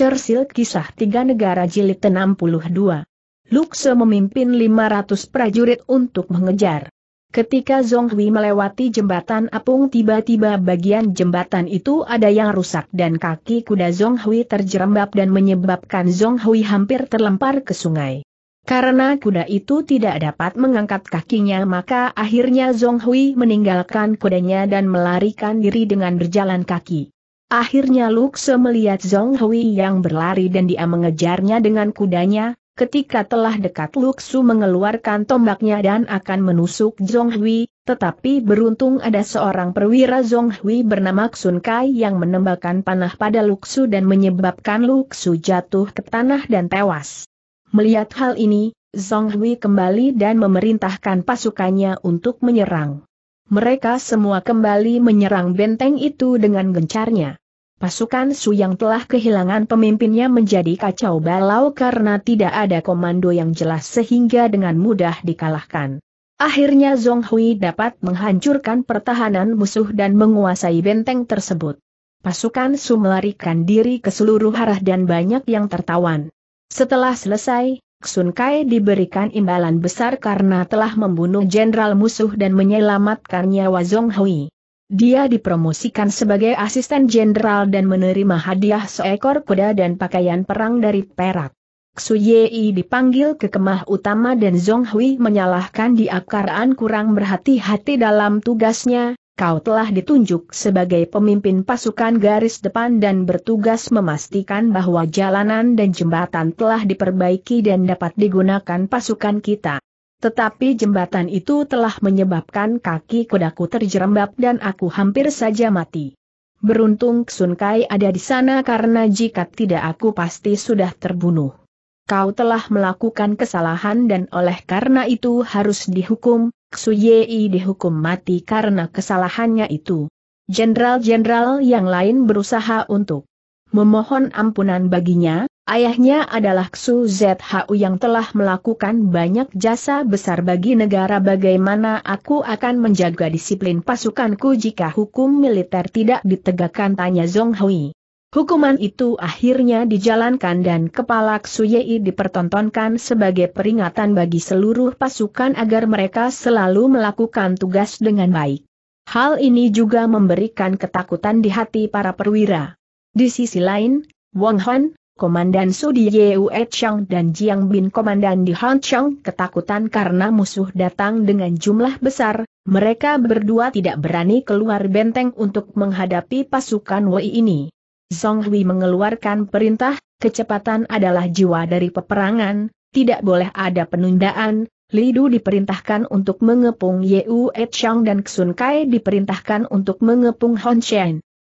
Churchill Kisah Tiga Negara Jilid 62. Luxe memimpin 500 prajurit untuk mengejar. Ketika Zhonghui melewati jembatan apung tiba-tiba bagian jembatan itu ada yang rusak dan kaki kuda Zhonghui terjerembab dan menyebabkan Zhonghui hampir terlempar ke sungai. Karena kuda itu tidak dapat mengangkat kakinya maka akhirnya Zhonghui meninggalkan kudanya dan melarikan diri dengan berjalan kaki. Akhirnya Lukse melihat Zhong Hui yang berlari dan dia mengejarnya dengan kudanya, ketika telah dekat Luxu mengeluarkan tombaknya dan akan menusuk Zhong Hui, tetapi beruntung ada seorang perwira Zhong Hui bernama Sun Kai yang menembakkan panah pada Luxu dan menyebabkan Luxu jatuh ke tanah dan tewas. Melihat hal ini, Zhong Hui kembali dan memerintahkan pasukannya untuk menyerang. Mereka semua kembali menyerang benteng itu dengan gencarnya. Pasukan Su yang telah kehilangan pemimpinnya menjadi kacau balau karena tidak ada komando yang jelas sehingga dengan mudah dikalahkan. Akhirnya Zhong Hui dapat menghancurkan pertahanan musuh dan menguasai benteng tersebut. Pasukan Su melarikan diri ke seluruh arah dan banyak yang tertawan. Setelah selesai, Sun Kai diberikan imbalan besar karena telah membunuh jenderal musuh dan menyelamatkan nyawa Zhong Hui. Dia dipromosikan sebagai asisten jenderal dan menerima hadiah seekor kuda dan pakaian perang dari Perak. Xu Yei dipanggil ke kemah utama dan Zhong Hui menyalahkan diakarannya kurang berhati-hati dalam tugasnya, kau telah ditunjuk sebagai pemimpin pasukan garis depan dan bertugas memastikan bahwa jalanan dan jembatan telah diperbaiki dan dapat digunakan pasukan kita. Tetapi jembatan itu telah menyebabkan kaki kudaku terjerembab dan aku hampir saja mati. Beruntung Sun Kai ada di sana karena jika tidak aku pasti sudah terbunuh. Kau telah melakukan kesalahan dan oleh karena itu harus dihukum, Xuyei dihukum mati karena kesalahannya itu. Jenderal-jenderal yang lain berusaha untuk memohon ampunan baginya, Ayahnya adalah Xu ZHU yang telah melakukan banyak jasa besar bagi negara bagaimana aku akan menjaga disiplin pasukanku jika hukum militer tidak ditegakkan tanya Zong Hui. Hukuman itu akhirnya dijalankan dan kepala Xu Yei dipertontonkan sebagai peringatan bagi seluruh pasukan agar mereka selalu melakukan tugas dengan baik. Hal ini juga memberikan ketakutan di hati para perwira. Di sisi lain, Wang Han, Komandan Sudi Yue Chang dan Jiang Bin Komandan di Han Chang ketakutan karena musuh datang dengan jumlah besar, mereka berdua tidak berani keluar benteng untuk menghadapi pasukan Wei ini. Zhong Hui mengeluarkan perintah, kecepatan adalah jiwa dari peperangan, tidak boleh ada penundaan, Li Du diperintahkan untuk mengepung Yue Chang dan Xun Kai diperintahkan untuk mengepung Hon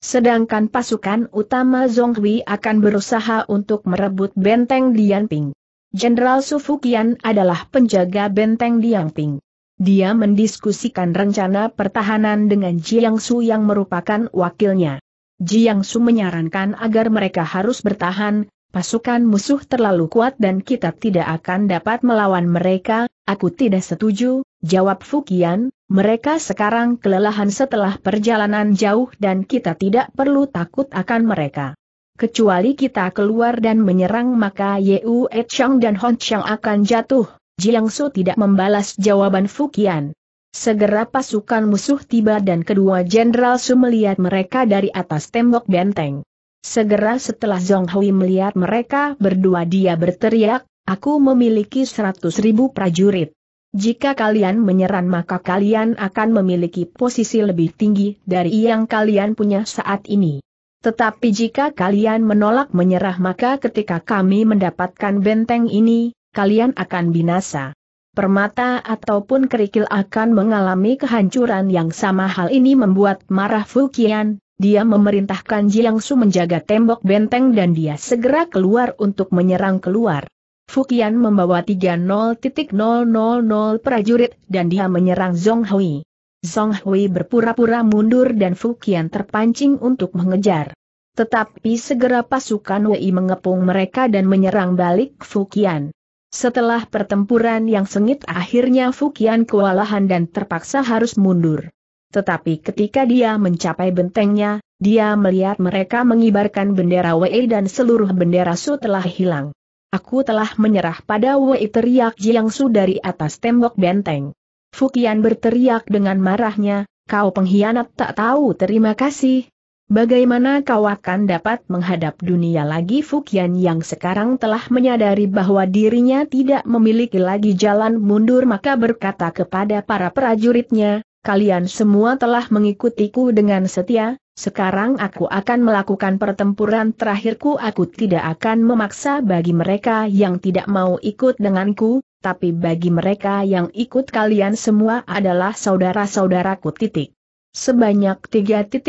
Sedangkan pasukan utama Zhonghui akan berusaha untuk merebut benteng Dianping. Jenderal Su Fukian adalah penjaga benteng Dianping. Dia mendiskusikan rencana pertahanan dengan Jiang Su yang merupakan wakilnya. Jiang Su menyarankan agar mereka harus bertahan, Pasukan musuh terlalu kuat dan kita tidak akan dapat melawan mereka, aku tidak setuju, jawab Fukian, mereka sekarang kelelahan setelah perjalanan jauh dan kita tidak perlu takut akan mereka. Kecuali kita keluar dan menyerang maka Yeu Chang dan Hon Chang akan jatuh, Jiang Su tidak membalas jawaban Fukian. Segera pasukan musuh tiba dan kedua jenderal Su melihat mereka dari atas tembok benteng. Segera setelah Zhong Hui melihat mereka berdua dia berteriak, aku memiliki seratus ribu prajurit. Jika kalian menyerang maka kalian akan memiliki posisi lebih tinggi dari yang kalian punya saat ini. Tetapi jika kalian menolak menyerah maka ketika kami mendapatkan benteng ini, kalian akan binasa. Permata ataupun kerikil akan mengalami kehancuran yang sama hal ini membuat marah Fukian, dia memerintahkan Jiang Su menjaga tembok benteng dan dia segera keluar untuk menyerang keluar. Fukian membawa 30.000 prajurit dan dia menyerang Zhong Hui. Zhong Hui berpura-pura mundur dan Fukian terpancing untuk mengejar. Tetapi segera pasukan Wei mengepung mereka dan menyerang balik Fukian. Setelah pertempuran yang sengit akhirnya Fukian kewalahan dan terpaksa harus mundur. Tetapi ketika dia mencapai bentengnya, dia melihat mereka mengibarkan bendera Wei dan seluruh bendera Su telah hilang. Aku telah menyerah pada Wei teriak Jiang Su dari atas tembok benteng. Fukian berteriak dengan marahnya, kau pengkhianat tak tahu terima kasih. Bagaimana kau akan dapat menghadap dunia lagi Fukian yang sekarang telah menyadari bahwa dirinya tidak memiliki lagi jalan mundur maka berkata kepada para prajuritnya, kalian semua telah mengikutiku dengan setia, sekarang aku akan melakukan pertempuran terakhirku aku tidak akan memaksa bagi mereka yang tidak mau ikut denganku, tapi bagi mereka yang ikut kalian semua adalah saudara-saudaraku titik. Sebanyak 3.000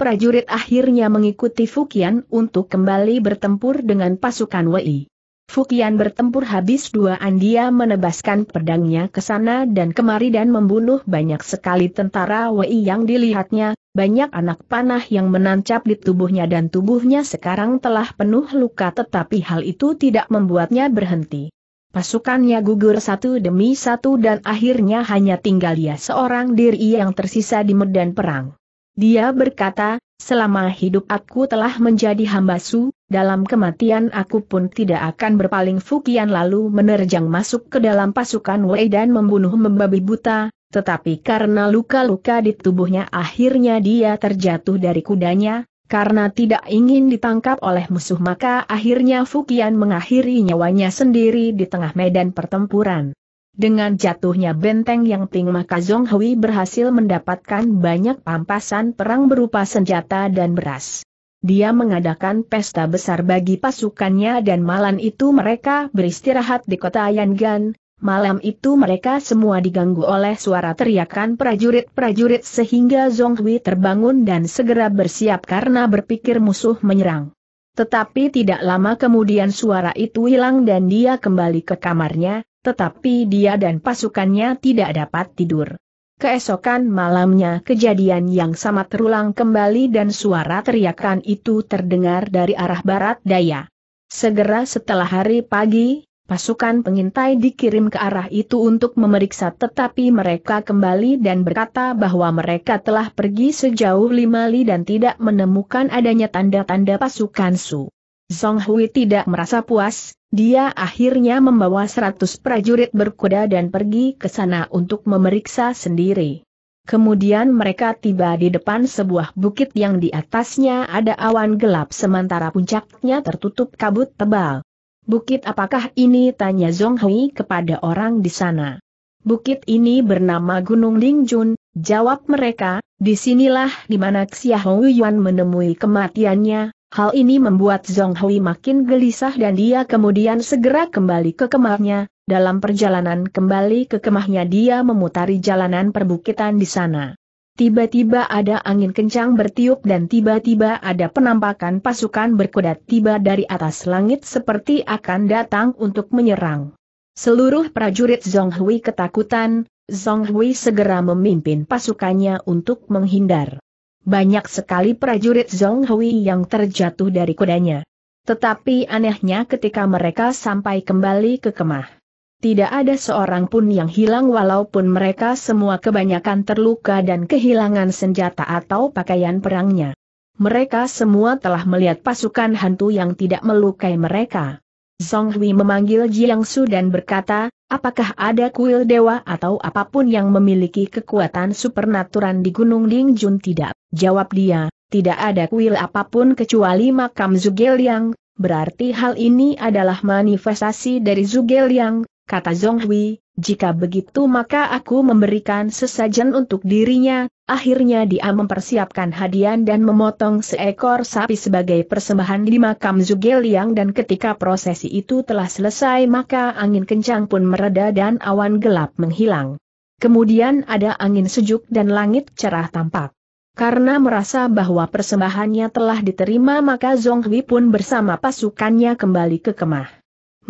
prajurit akhirnya mengikuti Fukian untuk kembali bertempur dengan pasukan Wei. Fukian bertempur habis dua dia menebaskan pedangnya ke sana dan kemari dan membunuh banyak sekali tentara Wei yang dilihatnya, banyak anak panah yang menancap di tubuhnya dan tubuhnya sekarang telah penuh luka tetapi hal itu tidak membuatnya berhenti. Pasukannya gugur satu demi satu dan akhirnya hanya tinggal dia seorang diri yang tersisa di medan perang. Dia berkata, selama hidup aku telah menjadi hamba Su, dalam kematian aku pun tidak akan berpaling Fukian lalu menerjang masuk ke dalam pasukan Wei dan membunuh membabi buta, tetapi karena luka-luka di tubuhnya akhirnya dia terjatuh dari kudanya, karena tidak ingin ditangkap oleh musuh maka akhirnya Fukian mengakhiri nyawanya sendiri di tengah medan pertempuran. Dengan jatuhnya benteng yang ting maka Zhong Hui berhasil mendapatkan banyak pampasan perang berupa senjata dan beras dia mengadakan pesta besar bagi pasukannya dan malam itu mereka beristirahat di kota Yangan, malam itu mereka semua diganggu oleh suara teriakan prajurit-prajurit sehingga Zonghui terbangun dan segera bersiap karena berpikir musuh menyerang. Tetapi tidak lama kemudian suara itu hilang dan dia kembali ke kamarnya, tetapi dia dan pasukannya tidak dapat tidur. Keesokan malamnya kejadian yang sama terulang kembali dan suara teriakan itu terdengar dari arah barat daya. Segera setelah hari pagi, pasukan pengintai dikirim ke arah itu untuk memeriksa tetapi mereka kembali dan berkata bahwa mereka telah pergi sejauh lima li dan tidak menemukan adanya tanda-tanda pasukan Su. Zhong Hui tidak merasa puas, dia akhirnya membawa seratus prajurit berkuda dan pergi ke sana untuk memeriksa sendiri. Kemudian mereka tiba di depan sebuah bukit yang di atasnya ada awan gelap sementara puncaknya tertutup kabut tebal. Bukit apakah ini tanya Zhong Hui kepada orang di sana. Bukit ini bernama Gunung Lingjun, jawab mereka, disinilah mana Xiahou Yuan menemui kematiannya, Hal ini membuat Zhong Hui makin gelisah dan dia kemudian segera kembali ke kemahnya. Dalam perjalanan kembali ke kemahnya dia memutari jalanan perbukitan di sana. Tiba-tiba ada angin kencang bertiup dan tiba-tiba ada penampakan pasukan berkuda tiba dari atas langit seperti akan datang untuk menyerang. Seluruh prajurit Zhong Hui ketakutan, Zhong Hui segera memimpin pasukannya untuk menghindar. Banyak sekali prajurit Zhong Hui yang terjatuh dari kudanya. Tetapi anehnya ketika mereka sampai kembali ke kemah. Tidak ada seorang pun yang hilang walaupun mereka semua kebanyakan terluka dan kehilangan senjata atau pakaian perangnya. Mereka semua telah melihat pasukan hantu yang tidak melukai mereka. Zhong Hui memanggil Jiang Su dan berkata, Apakah ada kuil dewa atau apapun yang memiliki kekuatan supernatural di Gunung Lingjun tidak? Jawab dia, tidak ada kuil apapun kecuali makam Liang. berarti hal ini adalah manifestasi dari Liang, kata Hui. jika begitu maka aku memberikan sesajen untuk dirinya, Akhirnya dia mempersiapkan hadiah dan memotong seekor sapi sebagai persembahan di makam Zugeliang dan ketika prosesi itu telah selesai maka angin kencang pun mereda dan awan gelap menghilang. Kemudian ada angin sejuk dan langit cerah tampak. Karena merasa bahwa persembahannya telah diterima maka Zong Hui pun bersama pasukannya kembali ke kemah.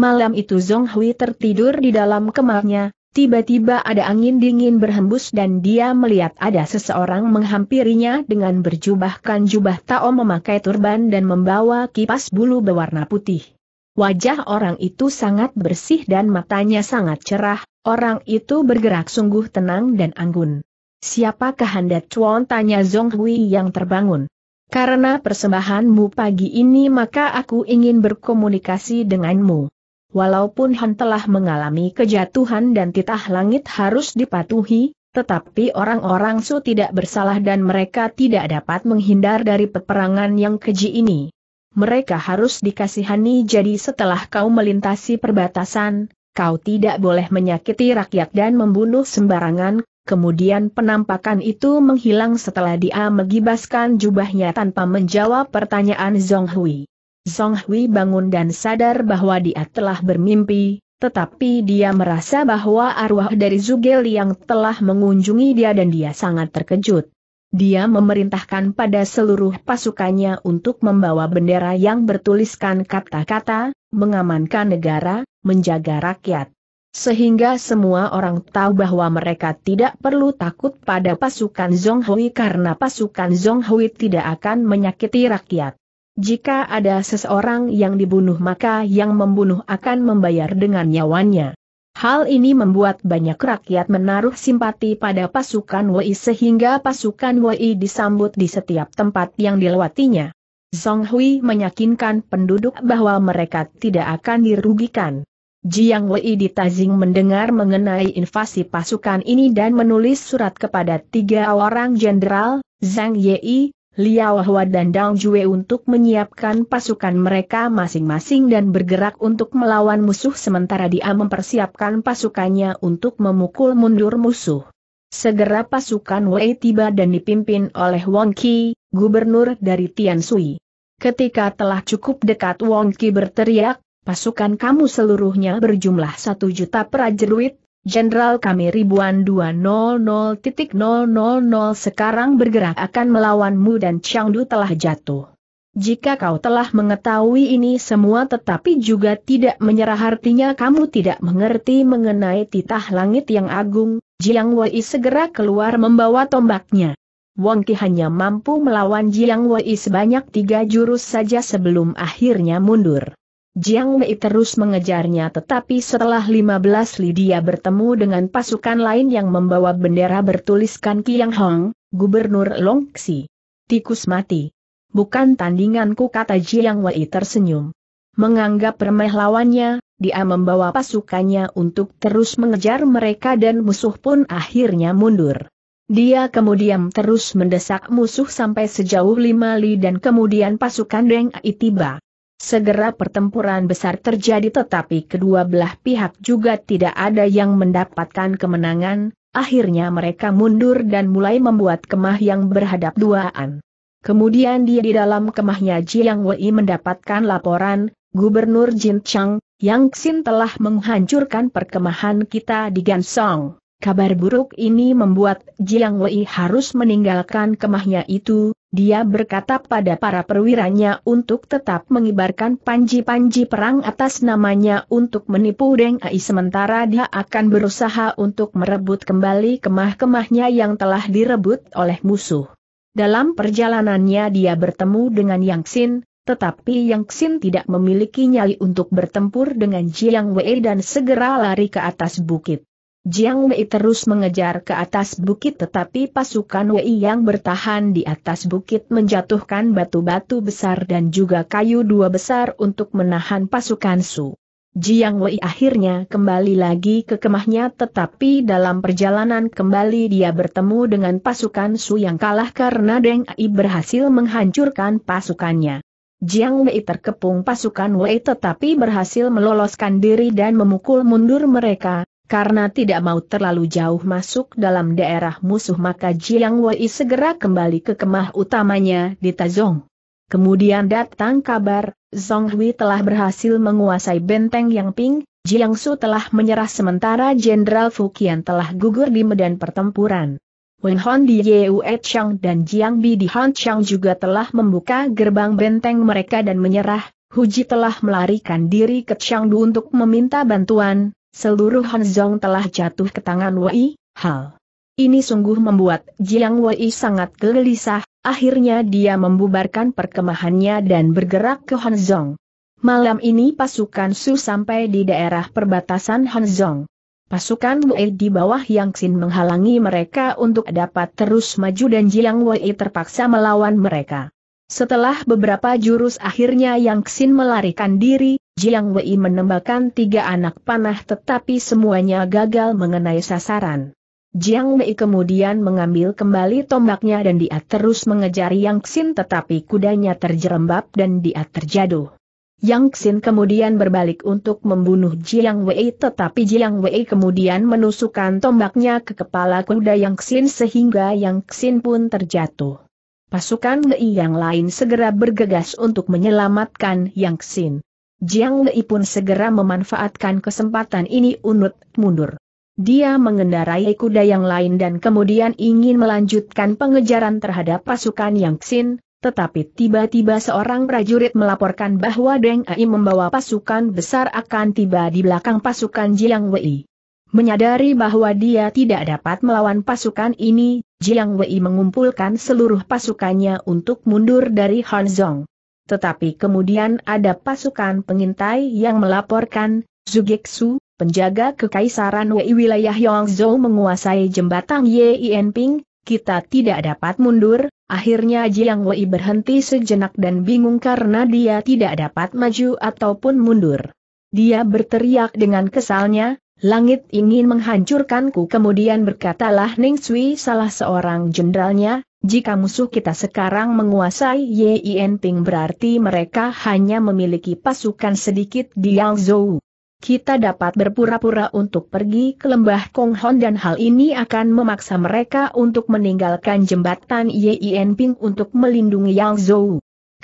Malam itu Zong Hui tertidur di dalam kemahnya, Tiba-tiba ada angin dingin berhembus dan dia melihat ada seseorang menghampirinya dengan berjubahkan jubah tao memakai turban dan membawa kipas bulu berwarna putih. Wajah orang itu sangat bersih dan matanya sangat cerah, orang itu bergerak sungguh tenang dan anggun. Siapakah Anda Chuan tanya Zhong Hui yang terbangun. Karena persembahanmu pagi ini maka aku ingin berkomunikasi denganmu. Walaupun Han telah mengalami kejatuhan dan titah langit harus dipatuhi, tetapi orang-orang Su tidak bersalah dan mereka tidak dapat menghindar dari peperangan yang keji ini. Mereka harus dikasihani jadi setelah kau melintasi perbatasan, kau tidak boleh menyakiti rakyat dan membunuh sembarangan, kemudian penampakan itu menghilang setelah dia mengibaskan jubahnya tanpa menjawab pertanyaan Zhong Hui. Song Hui bangun dan sadar bahwa dia telah bermimpi, tetapi dia merasa bahwa arwah dari Zugel yang telah mengunjungi dia dan dia sangat terkejut. Dia memerintahkan pada seluruh pasukannya untuk membawa bendera yang bertuliskan kata-kata, mengamankan negara, menjaga rakyat. Sehingga semua orang tahu bahwa mereka tidak perlu takut pada pasukan Zhonghui karena pasukan Zhonghui tidak akan menyakiti rakyat. Jika ada seseorang yang dibunuh maka yang membunuh akan membayar dengan nyawanya. Hal ini membuat banyak rakyat menaruh simpati pada pasukan Wei sehingga pasukan Wei disambut di setiap tempat yang dilewatinya. Zhong Hui meyakinkan penduduk bahwa mereka tidak akan dirugikan. Jiang Wei ditazing mendengar mengenai invasi pasukan ini dan menulis surat kepada tiga orang jenderal, Zhang Yi, Liao Hua dan Dang Jue untuk menyiapkan pasukan mereka masing-masing dan bergerak untuk melawan musuh sementara dia mempersiapkan pasukannya untuk memukul mundur musuh. Segera pasukan Wei tiba dan dipimpin oleh Wong Qi, gubernur dari Tiansui. Ketika telah cukup dekat Wong Qi berteriak, pasukan kamu seluruhnya berjumlah satu juta prajurit, Jenderal kami ribuan 200.000 sekarang bergerak akan melawanmu dan Changdu telah jatuh. Jika kau telah mengetahui ini semua tetapi juga tidak menyerah artinya kamu tidak mengerti mengenai titah langit yang agung, Jiang Wei segera keluar membawa tombaknya. Wang Ki hanya mampu melawan Jiang Wei sebanyak tiga jurus saja sebelum akhirnya mundur. Jiang Wei terus mengejarnya tetapi setelah 15 li dia bertemu dengan pasukan lain yang membawa bendera bertuliskan Kiang Hong, Gubernur Longxi. Tikus mati. Bukan tandinganku kata Jiang Wei tersenyum. Menganggap remeh lawannya, dia membawa pasukannya untuk terus mengejar mereka dan musuh pun akhirnya mundur. Dia kemudian terus mendesak musuh sampai sejauh lima li dan kemudian pasukan Deng Ai tiba. Segera pertempuran besar terjadi tetapi kedua belah pihak juga tidak ada yang mendapatkan kemenangan, akhirnya mereka mundur dan mulai membuat kemah yang berhadap duaan. Kemudian dia di dalam kemahnya Jiang Wei mendapatkan laporan, Gubernur Jin Chang, Yang Xin telah menghancurkan perkemahan kita di Gansong. Kabar buruk ini membuat Jiang Wei harus meninggalkan kemahnya itu, dia berkata pada para perwiranya untuk tetap mengibarkan panji-panji perang atas namanya untuk menipu Deng Ai sementara dia akan berusaha untuk merebut kembali kemah-kemahnya yang telah direbut oleh musuh. Dalam perjalanannya dia bertemu dengan Yang Xin, tetapi Yang Xin tidak memiliki nyali untuk bertempur dengan Jiang Wei dan segera lari ke atas bukit. Jiang Wei terus mengejar ke atas bukit tetapi pasukan Wei yang bertahan di atas bukit menjatuhkan batu-batu besar dan juga kayu dua besar untuk menahan pasukan Su. Jiang Wei akhirnya kembali lagi ke kemahnya tetapi dalam perjalanan kembali dia bertemu dengan pasukan Su yang kalah karena Deng Ai berhasil menghancurkan pasukannya. Jiang Wei terkepung pasukan Wei tetapi berhasil meloloskan diri dan memukul mundur mereka, karena tidak mau terlalu jauh masuk dalam daerah musuh maka Jiang Wei segera kembali ke kemah utamanya di Tazong. Kemudian datang kabar, Zong Hui telah berhasil menguasai benteng Yang Ping, Jiang Su telah menyerah sementara Jenderal Fu Qian telah gugur di medan pertempuran. Wen Hon di Yue Chang dan Jiang Bi di Han Chang juga telah membuka gerbang benteng mereka dan menyerah, Hu Ji telah melarikan diri ke Changdu untuk meminta bantuan, seluruh Hanzong telah jatuh ke tangan Wei, hal. Ini sungguh membuat Jiang Wei sangat gelisah, akhirnya dia membubarkan perkemahannya dan bergerak ke Hanzong. Malam ini pasukan Su sampai di daerah perbatasan Hanzong. Pasukan Wei di bawah Yang Xin menghalangi mereka untuk dapat terus maju dan Jiang Wei terpaksa melawan mereka. Setelah beberapa jurus akhirnya Yang Xin melarikan diri, Jiang Wei menembakkan tiga anak panah tetapi semuanya gagal mengenai sasaran. Jiang Wei kemudian mengambil kembali tombaknya dan dia terus mengejar Yang Xin tetapi kudanya terjerembab dan dia terjatuh. Yang Xin kemudian berbalik untuk membunuh Jiang Wei tetapi Jiang Wei kemudian menusukkan tombaknya ke kepala kuda Yang Xin sehingga Yang Xin pun terjatuh. Pasukan Wei yang lain segera bergegas untuk menyelamatkan Yang Xin. Jiang Lei pun segera memanfaatkan kesempatan ini unut mundur. Dia mengendarai kuda yang lain dan kemudian ingin melanjutkan pengejaran terhadap pasukan Yang Xin, tetapi tiba-tiba seorang prajurit melaporkan bahwa Deng Ai membawa pasukan besar akan tiba di belakang pasukan Jiang Wei. Menyadari bahwa dia tidak dapat melawan pasukan ini, Jiang Wei mengumpulkan seluruh pasukannya untuk mundur dari Hanzong tetapi kemudian ada pasukan pengintai yang melaporkan, Zugeksu, penjaga kekaisaran Wei wilayah Yongzhou menguasai jembatan Yienping, kita tidak dapat mundur, akhirnya Jiang Wei berhenti sejenak dan bingung karena dia tidak dapat maju ataupun mundur. Dia berteriak dengan kesalnya, Langit ingin menghancurkanku kemudian berkatalah Ning Sui salah seorang jenderalnya, jika musuh kita sekarang menguasai Yin Ping berarti mereka hanya memiliki pasukan sedikit di Yangzhou. Kita dapat berpura-pura untuk pergi ke lembah Kong Hon dan hal ini akan memaksa mereka untuk meninggalkan jembatan Yin Ping untuk melindungi Yangzhou.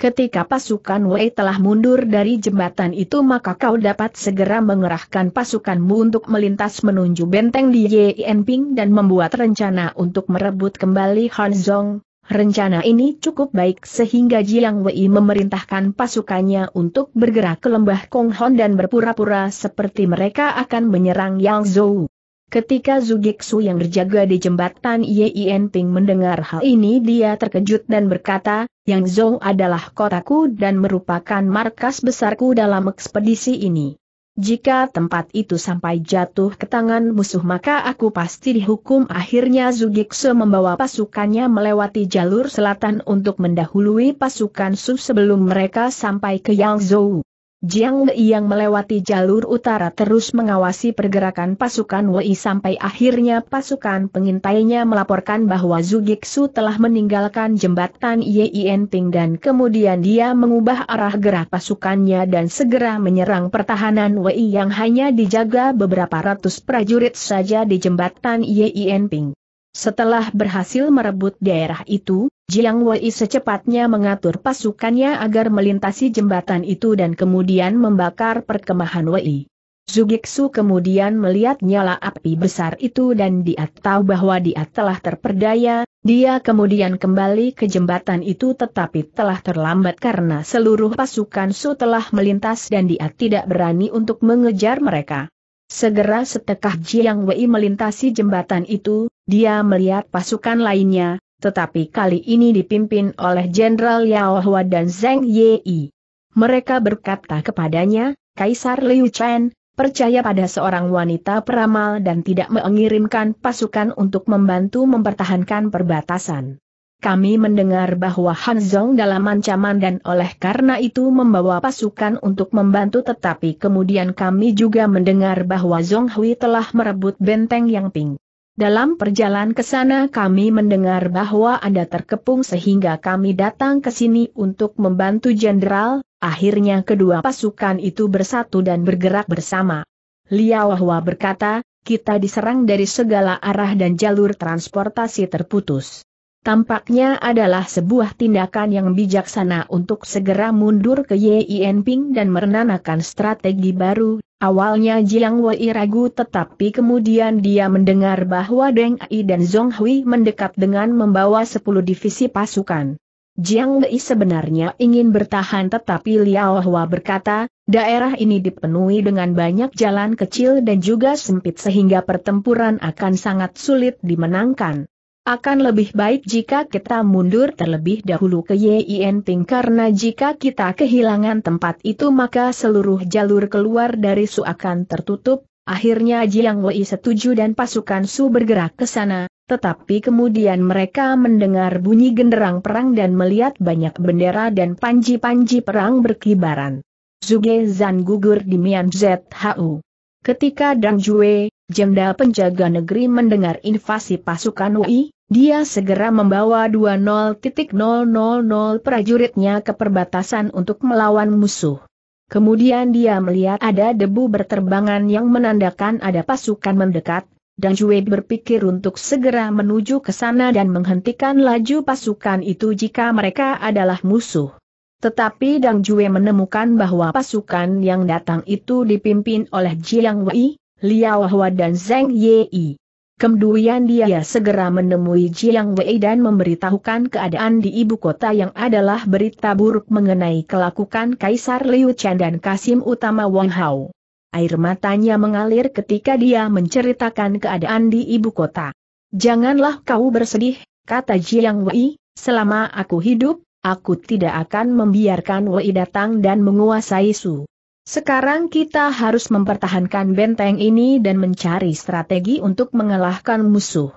Ketika pasukan Wei telah mundur dari jembatan itu maka kau dapat segera mengerahkan pasukanmu untuk melintas menuju benteng di Yenping dan membuat rencana untuk merebut kembali Hanzong. Rencana ini cukup baik sehingga Jiang Wei memerintahkan pasukannya untuk bergerak ke lembah Konghon dan berpura-pura seperti mereka akan menyerang Yang Zhou. Ketika Zugiksu yang berjaga di jembatan Yien Ping mendengar hal ini dia terkejut dan berkata, Yang Zhou adalah kotaku dan merupakan markas besarku dalam ekspedisi ini. Jika tempat itu sampai jatuh ke tangan musuh maka aku pasti dihukum akhirnya Zugiksu membawa pasukannya melewati jalur selatan untuk mendahului pasukan Su sebelum mereka sampai ke Yang Zhou. Jiang Wei yang melewati jalur utara terus mengawasi pergerakan pasukan Wei sampai akhirnya pasukan pengintainya melaporkan bahwa Zhu Gixu telah meninggalkan jembatan Yien Ping dan kemudian dia mengubah arah gerak pasukannya dan segera menyerang pertahanan Wei yang hanya dijaga beberapa ratus prajurit saja di jembatan Yien Ping. Setelah berhasil merebut daerah itu, Jiang Wei secepatnya mengatur pasukannya agar melintasi jembatan itu dan kemudian membakar perkemahan Wei. Zugiksu kemudian melihat nyala api besar itu dan dia tahu bahwa dia telah terperdaya, dia kemudian kembali ke jembatan itu tetapi telah terlambat karena seluruh pasukan Su telah melintas dan dia tidak berani untuk mengejar mereka. Segera setekah Jiang Wei melintasi jembatan itu, dia melihat pasukan lainnya, tetapi kali ini dipimpin oleh Jenderal Yao Hua dan Zhang Yi. Mereka berkata kepadanya, Kaisar Liu Chen, percaya pada seorang wanita peramal dan tidak mengirimkan pasukan untuk membantu mempertahankan perbatasan kami mendengar bahwa Hanzong dalam ancaman dan oleh karena itu membawa pasukan untuk membantu tetapi kemudian kami juga mendengar bahwa Zong Hui telah merebut benteng Yang Ping. Dalam perjalanan ke sana kami mendengar bahwa Anda terkepung sehingga kami datang ke sini untuk membantu jenderal, akhirnya kedua pasukan itu bersatu dan bergerak bersama. Liao Hua berkata, kita diserang dari segala arah dan jalur transportasi terputus. Tampaknya adalah sebuah tindakan yang bijaksana untuk segera mundur ke Yinping dan merenanakan strategi baru. Awalnya Jiang Wei ragu tetapi kemudian dia mendengar bahwa Deng Ai dan Zhong Hui mendekat dengan membawa 10 divisi pasukan. Jiang Wei sebenarnya ingin bertahan tetapi Liao Hua berkata, daerah ini dipenuhi dengan banyak jalan kecil dan juga sempit sehingga pertempuran akan sangat sulit dimenangkan. Akan lebih baik jika kita mundur terlebih dahulu ke Yinping karena jika kita kehilangan tempat itu maka seluruh jalur keluar dari Su akan tertutup. Akhirnya Jiang Wei setuju dan pasukan Su bergerak ke sana, tetapi kemudian mereka mendengar bunyi genderang perang dan melihat banyak bendera dan panji-panji perang berkibaran. Zuge Zan gugur di Mian ZHU. Ketika Dang Jue, Jenderal penjaga negeri mendengar invasi pasukan UI, dia segera membawa 20.000 prajuritnya ke perbatasan untuk melawan musuh. Kemudian dia melihat ada debu berterbangan yang menandakan ada pasukan mendekat, dan Jue berpikir untuk segera menuju ke sana dan menghentikan laju pasukan itu jika mereka adalah musuh. Tetapi Dang Jue menemukan bahwa pasukan yang datang itu dipimpin oleh Jiang Wei, Liao Hua dan Zeng Yi. Kemudian dia segera menemui Jiang Wei dan memberitahukan keadaan di ibu kota yang adalah berita buruk mengenai kelakukan Kaisar Liu Chan dan Kasim Utama Wang Hao. Air matanya mengalir ketika dia menceritakan keadaan di ibu kota. Janganlah kau bersedih, kata Jiang Wei, selama aku hidup, aku tidak akan membiarkan Wei datang dan menguasai Su sekarang kita harus mempertahankan benteng ini dan mencari strategi untuk mengalahkan musuh.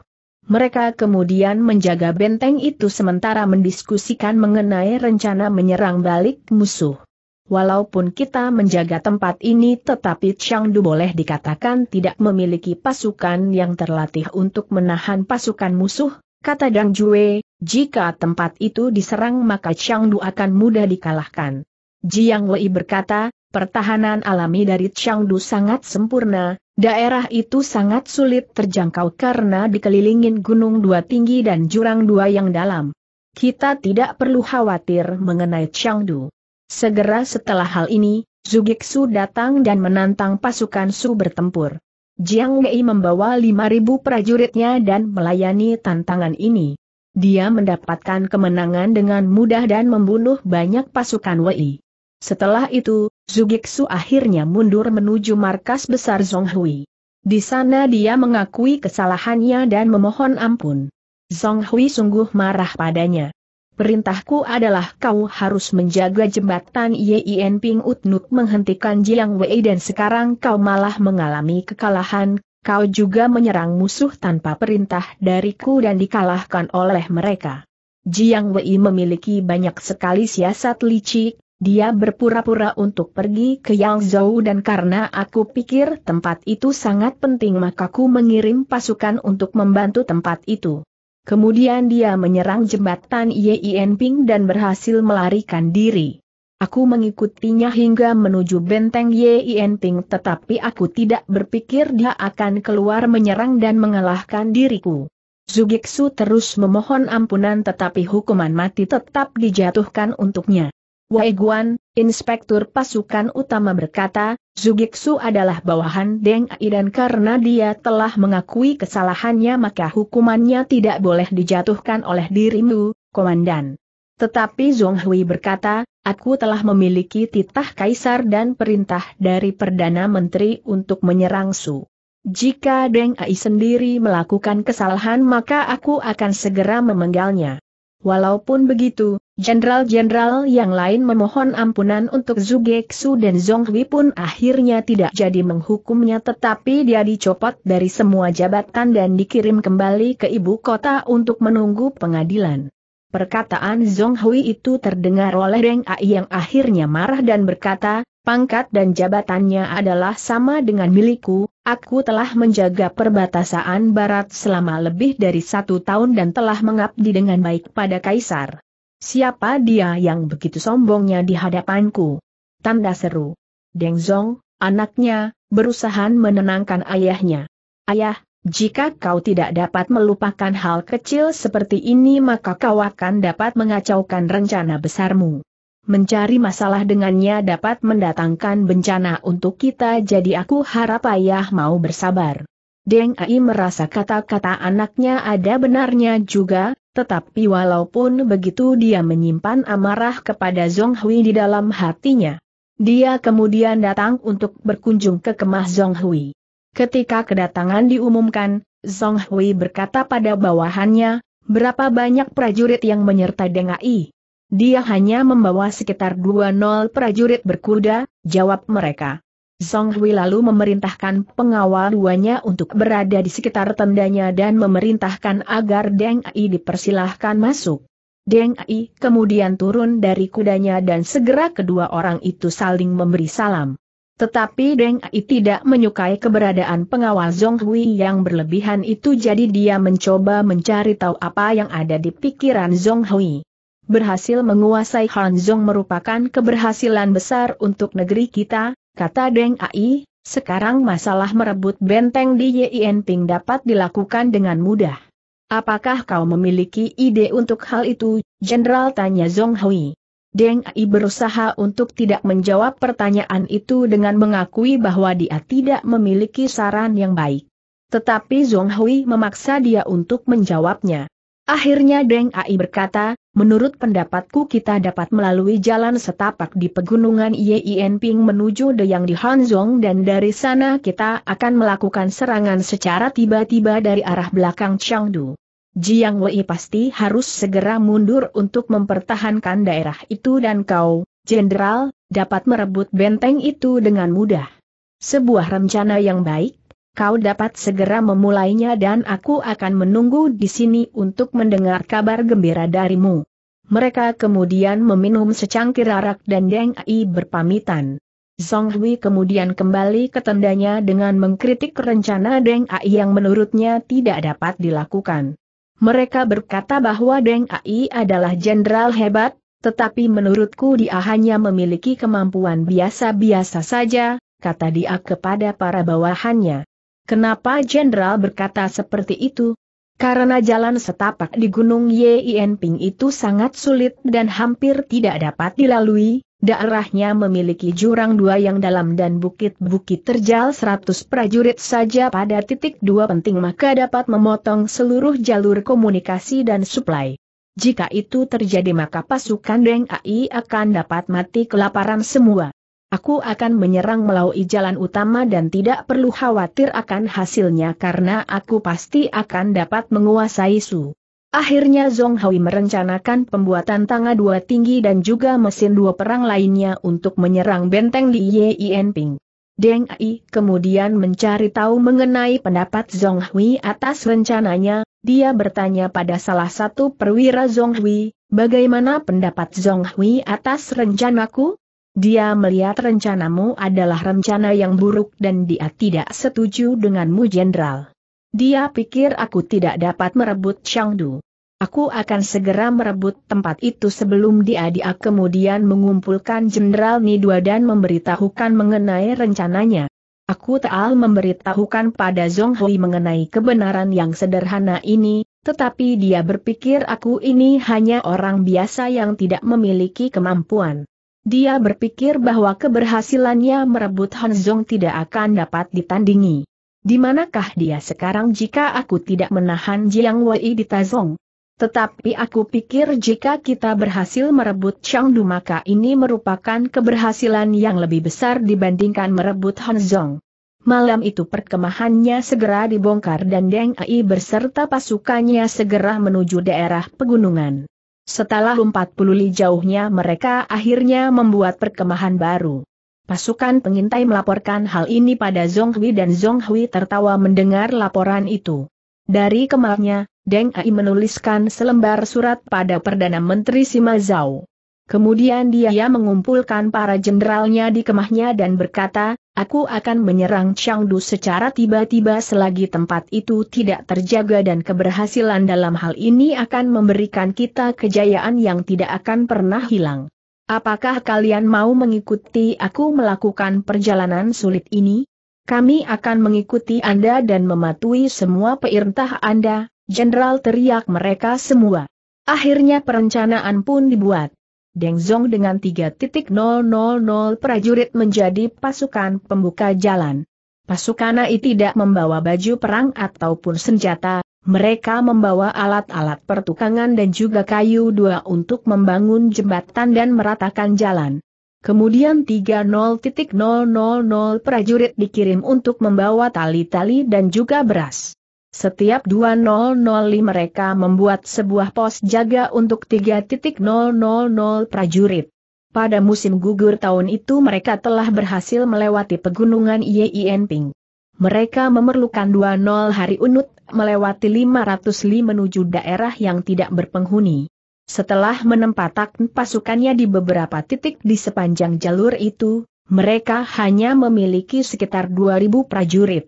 Mereka kemudian menjaga benteng itu sementara mendiskusikan mengenai rencana menyerang balik musuh. Walaupun kita menjaga tempat ini tetapi Changdu boleh dikatakan tidak memiliki pasukan yang terlatih untuk menahan pasukan musuh, kata Dang Jue, jika tempat itu diserang maka Changdu akan mudah dikalahkan. Jiang Wei berkata, pertahanan alami dari Changdu sangat sempurna, daerah itu sangat sulit terjangkau karena dikelilingin gunung dua tinggi dan jurang dua yang dalam. Kita tidak perlu khawatir mengenai Changdu. Segera setelah hal ini, Zugiksu datang dan menantang pasukan Su bertempur. Jiang Wei membawa 5.000 prajuritnya dan melayani tantangan ini. Dia mendapatkan kemenangan dengan mudah dan membunuh banyak pasukan Wei. Setelah itu, Zugiksu akhirnya mundur menuju markas besar Zonghui. Di sana dia mengakui kesalahannya dan memohon ampun. Zonghui sungguh marah padanya. Perintahku adalah kau harus menjaga jembatan Yin Ping Utnuk menghentikan Jiang Wei dan sekarang kau malah mengalami kekalahan, kau juga menyerang musuh tanpa perintah dariku dan dikalahkan oleh mereka. Jiang Wei memiliki banyak sekali siasat licik, dia berpura-pura untuk pergi ke Yangzhou dan karena aku pikir tempat itu sangat penting maka aku mengirim pasukan untuk membantu tempat itu. Kemudian dia menyerang jembatan Yienping dan berhasil melarikan diri. Aku mengikutinya hingga menuju benteng Yienping tetapi aku tidak berpikir dia akan keluar menyerang dan mengalahkan diriku. Zugiksu terus memohon ampunan tetapi hukuman mati tetap dijatuhkan untuknya. Guan, Inspektur Pasukan Utama berkata, Zugiksu adalah bawahan Deng Ai dan karena dia telah mengakui kesalahannya maka hukumannya tidak boleh dijatuhkan oleh dirimu, Komandan. Tetapi Zhong Hui berkata, aku telah memiliki titah kaisar dan perintah dari Perdana Menteri untuk menyerang Su. Jika Deng Ai sendiri melakukan kesalahan maka aku akan segera memenggalnya. Walaupun begitu, Jenderal-jenderal yang lain memohon ampunan untuk Zugeksu dan Zonghui pun akhirnya tidak jadi menghukumnya tetapi dia dicopot dari semua jabatan dan dikirim kembali ke ibu kota untuk menunggu pengadilan. Perkataan Zonghui itu terdengar oleh Reng Ai yang akhirnya marah dan berkata, pangkat dan jabatannya adalah sama dengan milikku, aku telah menjaga perbatasan barat selama lebih dari satu tahun dan telah mengabdi dengan baik pada Kaisar. Siapa dia yang begitu sombongnya di hadapanku? Tanda seru. Deng Zong, anaknya, berusaha menenangkan ayahnya. Ayah, jika kau tidak dapat melupakan hal kecil seperti ini maka kau akan dapat mengacaukan rencana besarmu. Mencari masalah dengannya dapat mendatangkan bencana untuk kita jadi aku harap ayah mau bersabar. Deng Ai merasa kata-kata anaknya ada benarnya juga, tetapi walaupun begitu dia menyimpan amarah kepada Zong Hui di dalam hatinya. Dia kemudian datang untuk berkunjung ke kemah Zong Hui. Ketika kedatangan diumumkan, Zong Hui berkata pada bawahannya, berapa banyak prajurit yang menyertai Dengai. Dia hanya membawa sekitar 20 prajurit berkuda, jawab mereka. Zhong Hui lalu memerintahkan pengawal duanya untuk berada di sekitar tendanya dan memerintahkan agar Deng Ai dipersilahkan masuk. Deng Ai kemudian turun dari kudanya dan segera kedua orang itu saling memberi salam. Tetapi Deng Ai tidak menyukai keberadaan pengawal Zhong Hui yang berlebihan itu jadi dia mencoba mencari tahu apa yang ada di pikiran Zhong Hui berhasil menguasai Hanzong merupakan keberhasilan besar untuk negeri kita, Kata Deng Ai, sekarang masalah merebut benteng di Ping dapat dilakukan dengan mudah. Apakah kau memiliki ide untuk hal itu, Jenderal tanya Zhong Hui. Deng Ai berusaha untuk tidak menjawab pertanyaan itu dengan mengakui bahwa dia tidak memiliki saran yang baik. Tetapi Zhong Hui memaksa dia untuk menjawabnya. Akhirnya Deng Ai berkata, menurut pendapatku kita dapat melalui jalan setapak di pegunungan Yien Ping menuju Deyang di Hanzong dan dari sana kita akan melakukan serangan secara tiba-tiba dari arah belakang Changdu. Jiang Wei pasti harus segera mundur untuk mempertahankan daerah itu dan kau, Jenderal, dapat merebut benteng itu dengan mudah. Sebuah rencana yang baik, kau dapat segera memulainya dan aku akan menunggu di sini untuk mendengar kabar gembira darimu. Mereka kemudian meminum secangkir arak dan Deng Ai berpamitan. Zhong Hui kemudian kembali ke tendanya dengan mengkritik rencana Deng Ai yang menurutnya tidak dapat dilakukan. Mereka berkata bahwa Deng Ai adalah jenderal hebat, tetapi menurutku dia hanya memiliki kemampuan biasa-biasa saja, kata dia kepada para bawahannya. Kenapa jenderal berkata seperti itu? Karena jalan setapak di Gunung Yienping itu sangat sulit dan hampir tidak dapat dilalui, daerahnya memiliki jurang dua yang dalam dan bukit-bukit terjal 100 prajurit saja pada titik dua penting maka dapat memotong seluruh jalur komunikasi dan suplai. Jika itu terjadi maka pasukan Deng Ai akan dapat mati kelaparan semua aku akan menyerang melalui jalan utama dan tidak perlu khawatir akan hasilnya karena aku pasti akan dapat menguasai Su. Akhirnya Zhong Hui merencanakan pembuatan tangga dua tinggi dan juga mesin dua perang lainnya untuk menyerang benteng di Ping. Deng Ai kemudian mencari tahu mengenai pendapat Zhong Hui atas rencananya, dia bertanya pada salah satu perwira Zhong Hui, bagaimana pendapat Zhong Hui atas rencanaku? Dia melihat rencanamu adalah rencana yang buruk dan dia tidak setuju denganmu jenderal. Dia pikir aku tidak dapat merebut Changdu. Aku akan segera merebut tempat itu sebelum dia dia kemudian mengumpulkan Jenderal Nidua dan memberitahukan mengenai rencananya. Aku Taal memberitahukan pada Zhonghui mengenai kebenaran yang sederhana ini, tetapi dia berpikir aku ini hanya orang biasa yang tidak memiliki kemampuan. Dia berpikir bahwa keberhasilannya merebut Hanzong tidak akan dapat ditandingi. Di manakah dia sekarang jika aku tidak menahan Jiang Wei di Tazong? Tetapi aku pikir jika kita berhasil merebut Changdu maka ini merupakan keberhasilan yang lebih besar dibandingkan merebut Hanzong. Malam itu perkemahannya segera dibongkar dan Deng Ai berserta pasukannya segera menuju daerah pegunungan. Setelah 40 li jauhnya mereka akhirnya membuat perkemahan baru. Pasukan pengintai melaporkan hal ini pada Zong Hui dan Zong Hui tertawa mendengar laporan itu. Dari kemahnya, Deng Ai menuliskan selembar surat pada Perdana Menteri Sima Zhao. Kemudian dia mengumpulkan para jenderalnya di kemahnya dan berkata, Aku akan menyerang Changdu secara tiba-tiba selagi tempat itu tidak terjaga dan keberhasilan dalam hal ini akan memberikan kita kejayaan yang tidak akan pernah hilang. Apakah kalian mau mengikuti aku melakukan perjalanan sulit ini? Kami akan mengikuti Anda dan mematuhi semua perintah Anda, Jenderal teriak mereka semua. Akhirnya perencanaan pun dibuat. Deng Zong dengan 3.000 prajurit menjadi pasukan pembuka jalan. Pasukan AI tidak membawa baju perang ataupun senjata, mereka membawa alat-alat pertukangan dan juga kayu dua untuk membangun jembatan dan meratakan jalan. Kemudian 3.000 prajurit dikirim untuk membawa tali-tali dan juga beras. Setiap 2.005 mereka membuat sebuah pos jaga untuk 3.000 prajurit. Pada musim gugur tahun itu mereka telah berhasil melewati pegunungan Yienping. Mereka memerlukan 20 hari unut melewati 500 li menuju daerah yang tidak berpenghuni. Setelah menempatkan pasukannya di beberapa titik di sepanjang jalur itu, mereka hanya memiliki sekitar 2.000 prajurit.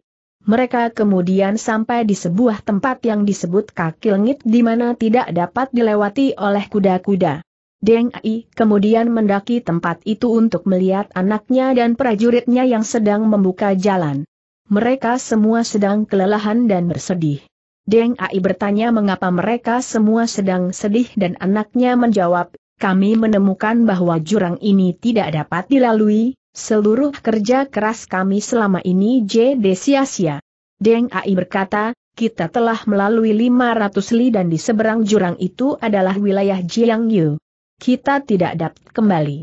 Mereka kemudian sampai di sebuah tempat yang disebut kaki lengit di mana tidak dapat dilewati oleh kuda-kuda. Deng Ai kemudian mendaki tempat itu untuk melihat anaknya dan prajuritnya yang sedang membuka jalan. Mereka semua sedang kelelahan dan bersedih. Deng Ai bertanya mengapa mereka semua sedang sedih dan anaknya menjawab, kami menemukan bahwa jurang ini tidak dapat dilalui, seluruh kerja keras kami selama ini JD sia-sia. Deng Ai berkata, kita telah melalui 500 li dan di seberang jurang itu adalah wilayah Yu. Kita tidak dapat kembali.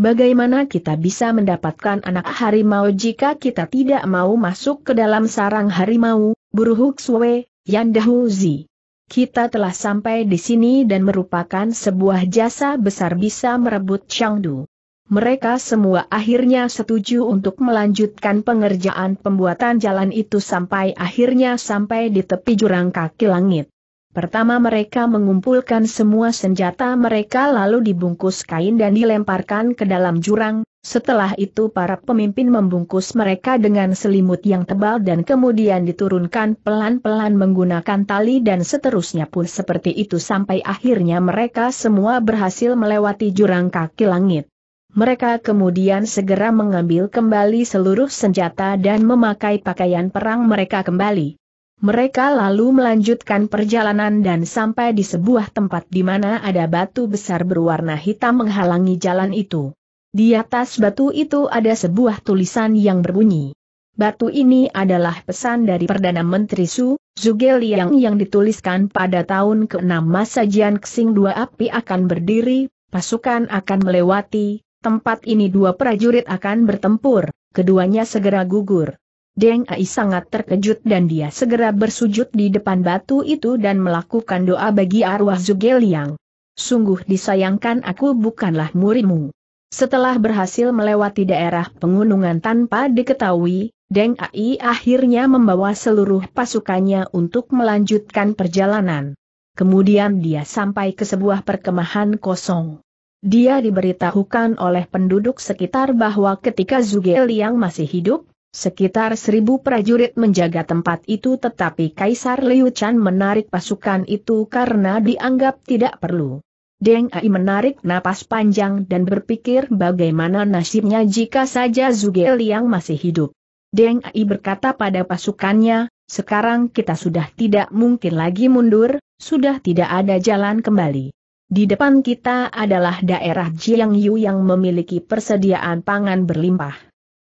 Bagaimana kita bisa mendapatkan anak harimau jika kita tidak mau masuk ke dalam sarang harimau, buruhuk suwe, yandahuzi. Kita telah sampai di sini dan merupakan sebuah jasa besar bisa merebut Changdu mereka semua akhirnya setuju untuk melanjutkan pengerjaan pembuatan jalan itu sampai akhirnya sampai di tepi jurang kaki langit. Pertama mereka mengumpulkan semua senjata mereka lalu dibungkus kain dan dilemparkan ke dalam jurang, setelah itu para pemimpin membungkus mereka dengan selimut yang tebal dan kemudian diturunkan pelan-pelan menggunakan tali dan seterusnya pun seperti itu sampai akhirnya mereka semua berhasil melewati jurang kaki langit. Mereka kemudian segera mengambil kembali seluruh senjata dan memakai pakaian perang mereka kembali. Mereka lalu melanjutkan perjalanan dan sampai di sebuah tempat di mana ada batu besar berwarna hitam menghalangi jalan itu. Di atas batu itu ada sebuah tulisan yang berbunyi. Batu ini adalah pesan dari Perdana Menteri Su, Liang yang dituliskan pada tahun ke-6 masa Jian Xing dua api akan berdiri, pasukan akan melewati, tempat ini dua prajurit akan bertempur, keduanya segera gugur. Deng Ai sangat terkejut dan dia segera bersujud di depan batu itu dan melakukan doa bagi arwah Liang. Sungguh disayangkan aku bukanlah muridmu. Setelah berhasil melewati daerah pengunungan tanpa diketahui, Deng Ai akhirnya membawa seluruh pasukannya untuk melanjutkan perjalanan. Kemudian dia sampai ke sebuah perkemahan kosong. Dia diberitahukan oleh penduduk sekitar bahwa ketika Zuge Liang masih hidup, sekitar seribu prajurit menjaga tempat itu tetapi Kaisar Liu Chan menarik pasukan itu karena dianggap tidak perlu. Deng Ai menarik napas panjang dan berpikir bagaimana nasibnya jika saja Zhuge Liang masih hidup. Deng Ai berkata pada pasukannya, sekarang kita sudah tidak mungkin lagi mundur, sudah tidak ada jalan kembali. Di depan kita adalah daerah Jiangyu yang memiliki persediaan pangan berlimpah.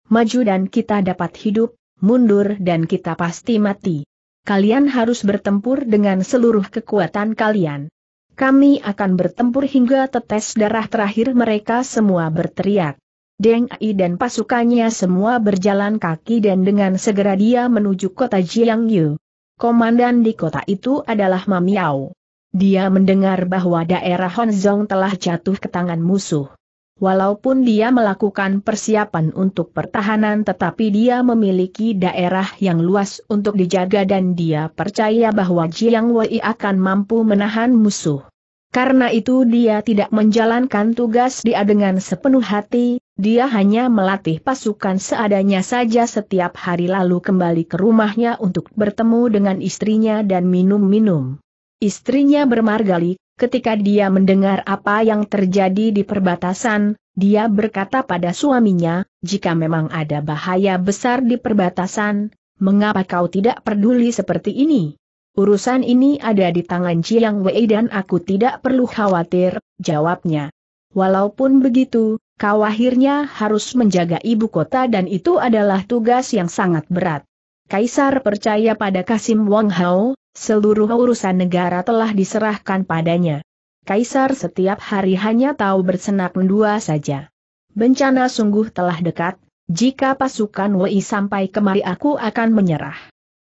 Maju dan kita dapat hidup, mundur dan kita pasti mati. Kalian harus bertempur dengan seluruh kekuatan kalian. Kami akan bertempur hingga tetes darah terakhir mereka semua berteriak. Deng Ai dan pasukannya semua berjalan kaki dan dengan segera dia menuju kota Jiangyu. Komandan di kota itu adalah Mamiao. Dia mendengar bahwa daerah Honzong telah jatuh ke tangan musuh. Walaupun dia melakukan persiapan untuk pertahanan tetapi dia memiliki daerah yang luas untuk dijaga dan dia percaya bahwa Jiang Wei akan mampu menahan musuh. Karena itu dia tidak menjalankan tugas dia dengan sepenuh hati, dia hanya melatih pasukan seadanya saja setiap hari lalu kembali ke rumahnya untuk bertemu dengan istrinya dan minum-minum. Istrinya bermargali, ketika dia mendengar apa yang terjadi di perbatasan, dia berkata pada suaminya, jika memang ada bahaya besar di perbatasan, mengapa kau tidak peduli seperti ini? Urusan ini ada di tangan Jiang Wei dan aku tidak perlu khawatir, jawabnya. Walaupun begitu, kau akhirnya harus menjaga ibu kota dan itu adalah tugas yang sangat berat. Kaisar percaya pada Kasim Wang Hao, seluruh urusan negara telah diserahkan padanya. Kaisar setiap hari hanya tahu bersenak dua saja. Bencana sungguh telah dekat, jika pasukan Wei sampai kemari aku akan menyerah.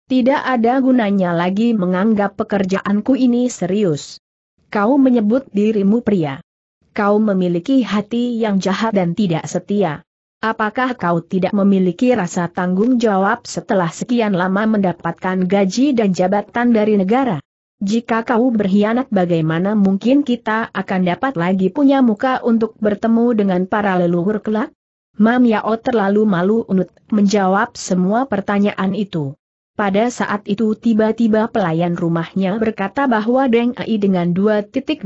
Tidak ada gunanya lagi menganggap pekerjaanku ini serius. Kau menyebut dirimu pria. Kau memiliki hati yang jahat dan tidak setia. Apakah kau tidak memiliki rasa tanggung jawab setelah sekian lama mendapatkan gaji dan jabatan dari negara? Jika kau berkhianat bagaimana mungkin kita akan dapat lagi punya muka untuk bertemu dengan para leluhur kelak? Mam Yao terlalu malu unut menjawab semua pertanyaan itu. Pada saat itu tiba-tiba pelayan rumahnya berkata bahwa Deng Ai dengan 2.000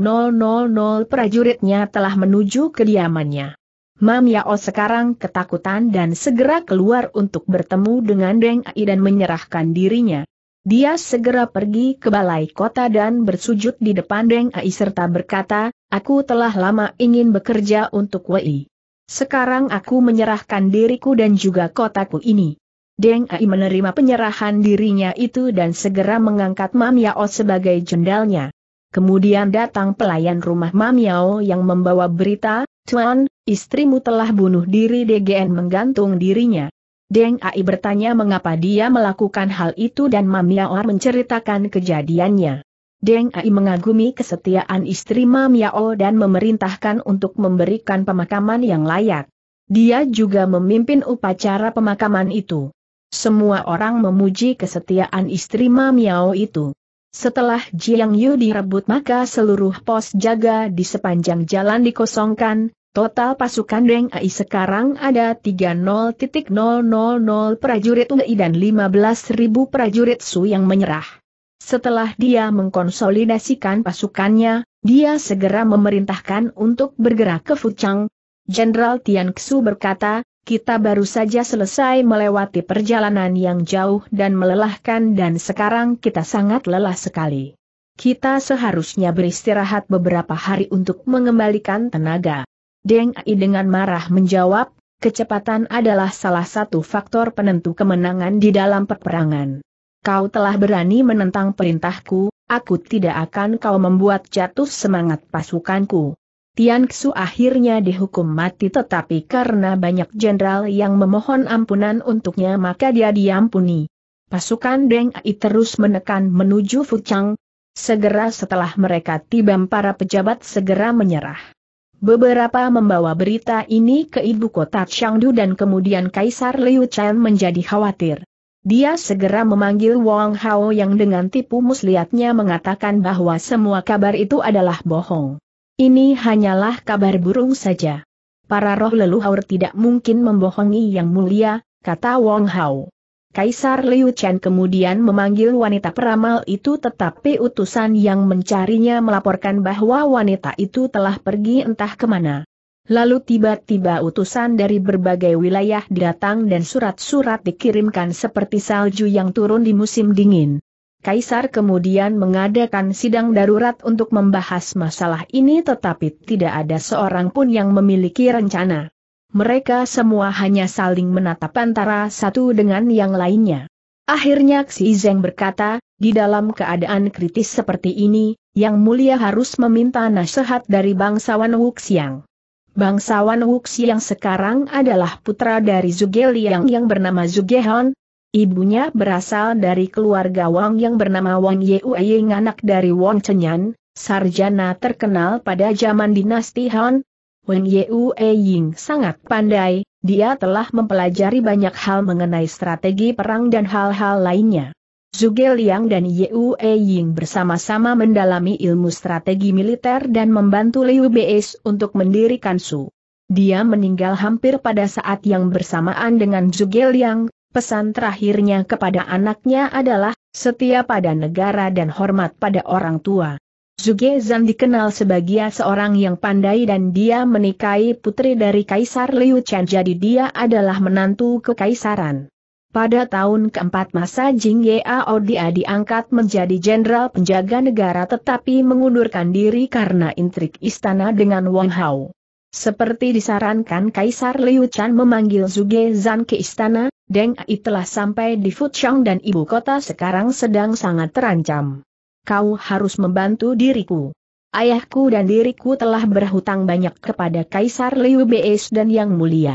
prajuritnya telah menuju kediamannya. Mam Yao sekarang ketakutan dan segera keluar untuk bertemu dengan Deng Ai dan menyerahkan dirinya. Dia segera pergi ke balai kota dan bersujud di depan Deng Ai serta berkata, aku telah lama ingin bekerja untuk Wei. Sekarang aku menyerahkan diriku dan juga kotaku ini. Deng Ai menerima penyerahan dirinya itu dan segera mengangkat Mam Yao sebagai jendalnya. Kemudian datang pelayan rumah Mamiao yang membawa berita, Tuan, istrimu telah bunuh diri DGN menggantung dirinya. Deng Ai bertanya mengapa dia melakukan hal itu dan Mamiaor menceritakan kejadiannya. Deng Ai mengagumi kesetiaan istri Mamiao dan memerintahkan untuk memberikan pemakaman yang layak. Dia juga memimpin upacara pemakaman itu. Semua orang memuji kesetiaan istri Mamiao itu. Setelah Jiang Yu direbut maka seluruh pos jaga di sepanjang jalan dikosongkan, total pasukan Deng Ai sekarang ada 30.000 prajurit Ui dan 15.000 prajurit Su yang menyerah. Setelah dia mengkonsolidasikan pasukannya, dia segera memerintahkan untuk bergerak ke Fuchang. Jenderal Tian Xu berkata, kita baru saja selesai melewati perjalanan yang jauh dan melelahkan dan sekarang kita sangat lelah sekali. Kita seharusnya beristirahat beberapa hari untuk mengembalikan tenaga. Deng Ai dengan marah menjawab, kecepatan adalah salah satu faktor penentu kemenangan di dalam peperangan. Kau telah berani menentang perintahku, aku tidak akan kau membuat jatuh semangat pasukanku. Tian Xu akhirnya dihukum mati tetapi karena banyak jenderal yang memohon ampunan untuknya maka dia diampuni. Pasukan Deng Ai terus menekan menuju Fuchang. Segera setelah mereka tiba para pejabat segera menyerah. Beberapa membawa berita ini ke ibu kota Changdu dan kemudian Kaisar Liu Chen menjadi khawatir. Dia segera memanggil Wang Hao yang dengan tipu muslihatnya mengatakan bahwa semua kabar itu adalah bohong. Ini hanyalah kabar burung saja. Para roh leluhur tidak mungkin membohongi yang mulia, kata Wong Hao. Kaisar Liu Chen kemudian memanggil wanita peramal itu tetapi utusan yang mencarinya melaporkan bahwa wanita itu telah pergi entah kemana. Lalu tiba-tiba utusan dari berbagai wilayah datang dan surat-surat dikirimkan seperti salju yang turun di musim dingin. Kaisar kemudian mengadakan sidang darurat untuk membahas masalah ini tetapi tidak ada seorang pun yang memiliki rencana. Mereka semua hanya saling menatap antara satu dengan yang lainnya. Akhirnya Xi Zeng berkata, di dalam keadaan kritis seperti ini, Yang Mulia harus meminta nasihat dari bangsawan Wuxiang. Bangsawan Wuxiang sekarang adalah putra dari Zuge Liang yang bernama Zuge Han, Ibunya berasal dari keluarga Wang yang bernama Wang Yeying anak dari Wang Chenyan, sarjana terkenal pada zaman dinasti Han. Wang Yeying sangat pandai, dia telah mempelajari banyak hal mengenai strategi perang dan hal-hal lainnya. Zhuge Liang dan Yue Ying bersama-sama mendalami ilmu strategi militer dan membantu Liu Beis untuk mendirikan Su. Dia meninggal hampir pada saat yang bersamaan dengan Zhuge Liang, pesan terakhirnya kepada anaknya adalah, setia pada negara dan hormat pada orang tua. Zuge Zan dikenal sebagai seorang yang pandai dan dia menikahi putri dari Kaisar Liu Chen jadi dia adalah menantu kekaisaran. Pada tahun keempat masa Jing Yao dia diangkat menjadi jenderal penjaga negara tetapi mengundurkan diri karena intrik istana dengan Wang Hao. Seperti disarankan Kaisar Liu Chan memanggil Zuge Zan ke istana, Deng Ai telah sampai di Fuchang dan ibu kota sekarang sedang sangat terancam. Kau harus membantu diriku. Ayahku dan diriku telah berhutang banyak kepada Kaisar Liu Bs dan Yang Mulia.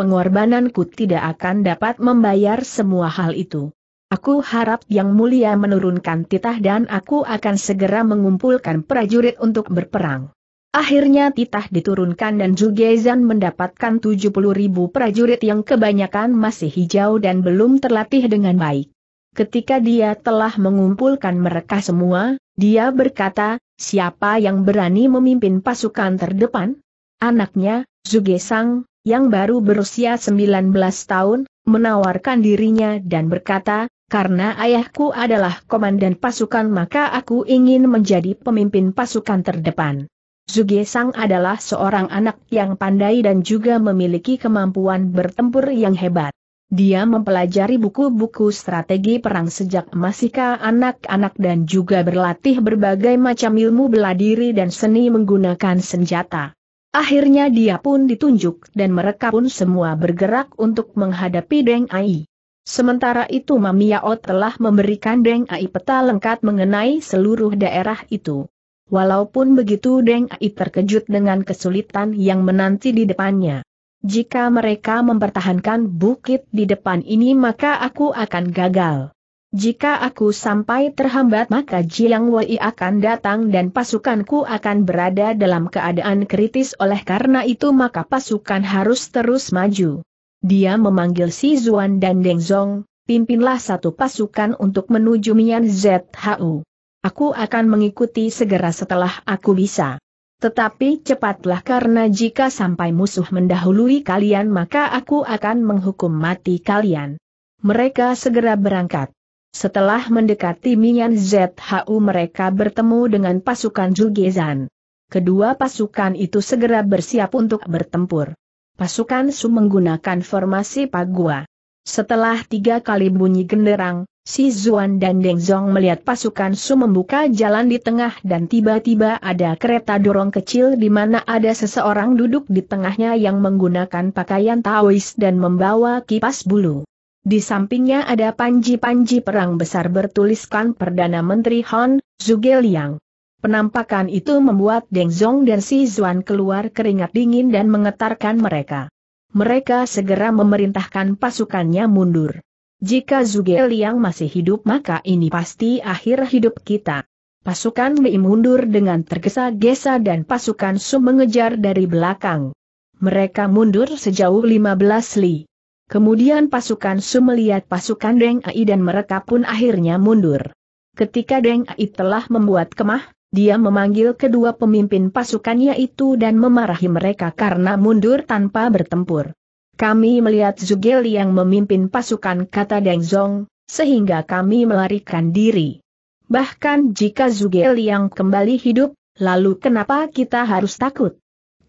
Pengorbananku tidak akan dapat membayar semua hal itu. Aku harap Yang Mulia menurunkan titah dan aku akan segera mengumpulkan prajurit untuk berperang. Akhirnya titah diturunkan dan Zugezan mendapatkan 70 ribu prajurit yang kebanyakan masih hijau dan belum terlatih dengan baik. Ketika dia telah mengumpulkan mereka semua, dia berkata, siapa yang berani memimpin pasukan terdepan? Anaknya, Zuge Sang, yang baru berusia 19 tahun, menawarkan dirinya dan berkata, karena ayahku adalah komandan pasukan maka aku ingin menjadi pemimpin pasukan terdepan. Zuge Sang adalah seorang anak yang pandai dan juga memiliki kemampuan bertempur yang hebat. Dia mempelajari buku-buku strategi perang sejak masih ke anak-anak dan juga berlatih berbagai macam ilmu bela diri dan seni menggunakan senjata. Akhirnya dia pun ditunjuk dan mereka pun semua bergerak untuk menghadapi Deng Ai. Sementara itu Mamiyaot telah memberikan Deng Ai peta lengkap mengenai seluruh daerah itu. Walaupun begitu Deng Ai terkejut dengan kesulitan yang menanti di depannya. Jika mereka mempertahankan bukit di depan ini maka aku akan gagal. Jika aku sampai terhambat maka Jiang Wei akan datang dan pasukanku akan berada dalam keadaan kritis oleh karena itu maka pasukan harus terus maju. Dia memanggil Si Zuan dan Deng Zong, pimpinlah satu pasukan untuk menuju Mian ZHU. Aku akan mengikuti segera setelah aku bisa. Tetapi cepatlah karena jika sampai musuh mendahului kalian maka aku akan menghukum mati kalian. Mereka segera berangkat. Setelah mendekati Minyan ZHU mereka bertemu dengan pasukan Julgezan. Kedua pasukan itu segera bersiap untuk bertempur. Pasukan Su menggunakan formasi Pagua. Setelah tiga kali bunyi genderang, Si Zuan dan Deng Zong melihat pasukan Su membuka jalan di tengah dan tiba-tiba ada kereta dorong kecil di mana ada seseorang duduk di tengahnya yang menggunakan pakaian Taois dan membawa kipas bulu. Di sampingnya ada panji-panji perang besar bertuliskan Perdana Menteri Hon, Zuge Liang. Penampakan itu membuat Deng Zong dan Si Zuan keluar keringat dingin dan mengetarkan mereka. Mereka segera memerintahkan pasukannya mundur. Jika Zuge Liang masih hidup maka ini pasti akhir hidup kita. Pasukan Mei mundur dengan tergesa-gesa dan pasukan Su mengejar dari belakang. Mereka mundur sejauh 15 li. Kemudian pasukan Su melihat pasukan Deng Ai dan mereka pun akhirnya mundur. Ketika Deng Ai telah membuat kemah, dia memanggil kedua pemimpin pasukannya itu dan memarahi mereka karena mundur tanpa bertempur. Kami melihat Zugel yang memimpin pasukan kata Deng Zong, sehingga kami melarikan diri. Bahkan jika Zugel yang kembali hidup, lalu kenapa kita harus takut?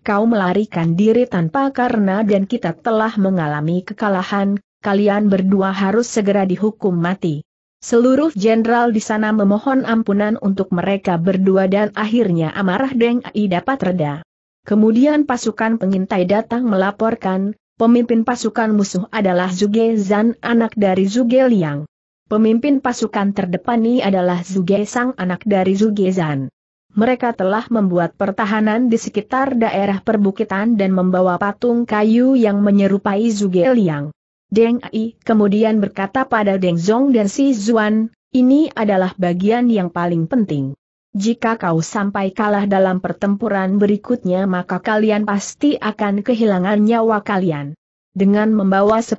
Kau melarikan diri tanpa karena dan kita telah mengalami kekalahan, kalian berdua harus segera dihukum mati. Seluruh jenderal di sana memohon ampunan untuk mereka berdua dan akhirnya amarah Deng Ai dapat reda. Kemudian pasukan pengintai datang melaporkan, Pemimpin pasukan musuh adalah Zuge Zan anak dari Zuge Liang. Pemimpin pasukan terdepan ini adalah Zuge Sang anak dari Zuge Zan. Mereka telah membuat pertahanan di sekitar daerah perbukitan dan membawa patung kayu yang menyerupai Zuge Liang. Deng Ai kemudian berkata pada Deng Zong dan Si Zuan, ini adalah bagian yang paling penting. Jika kau sampai kalah dalam pertempuran berikutnya maka kalian pasti akan kehilangan nyawa kalian. Dengan membawa 10.000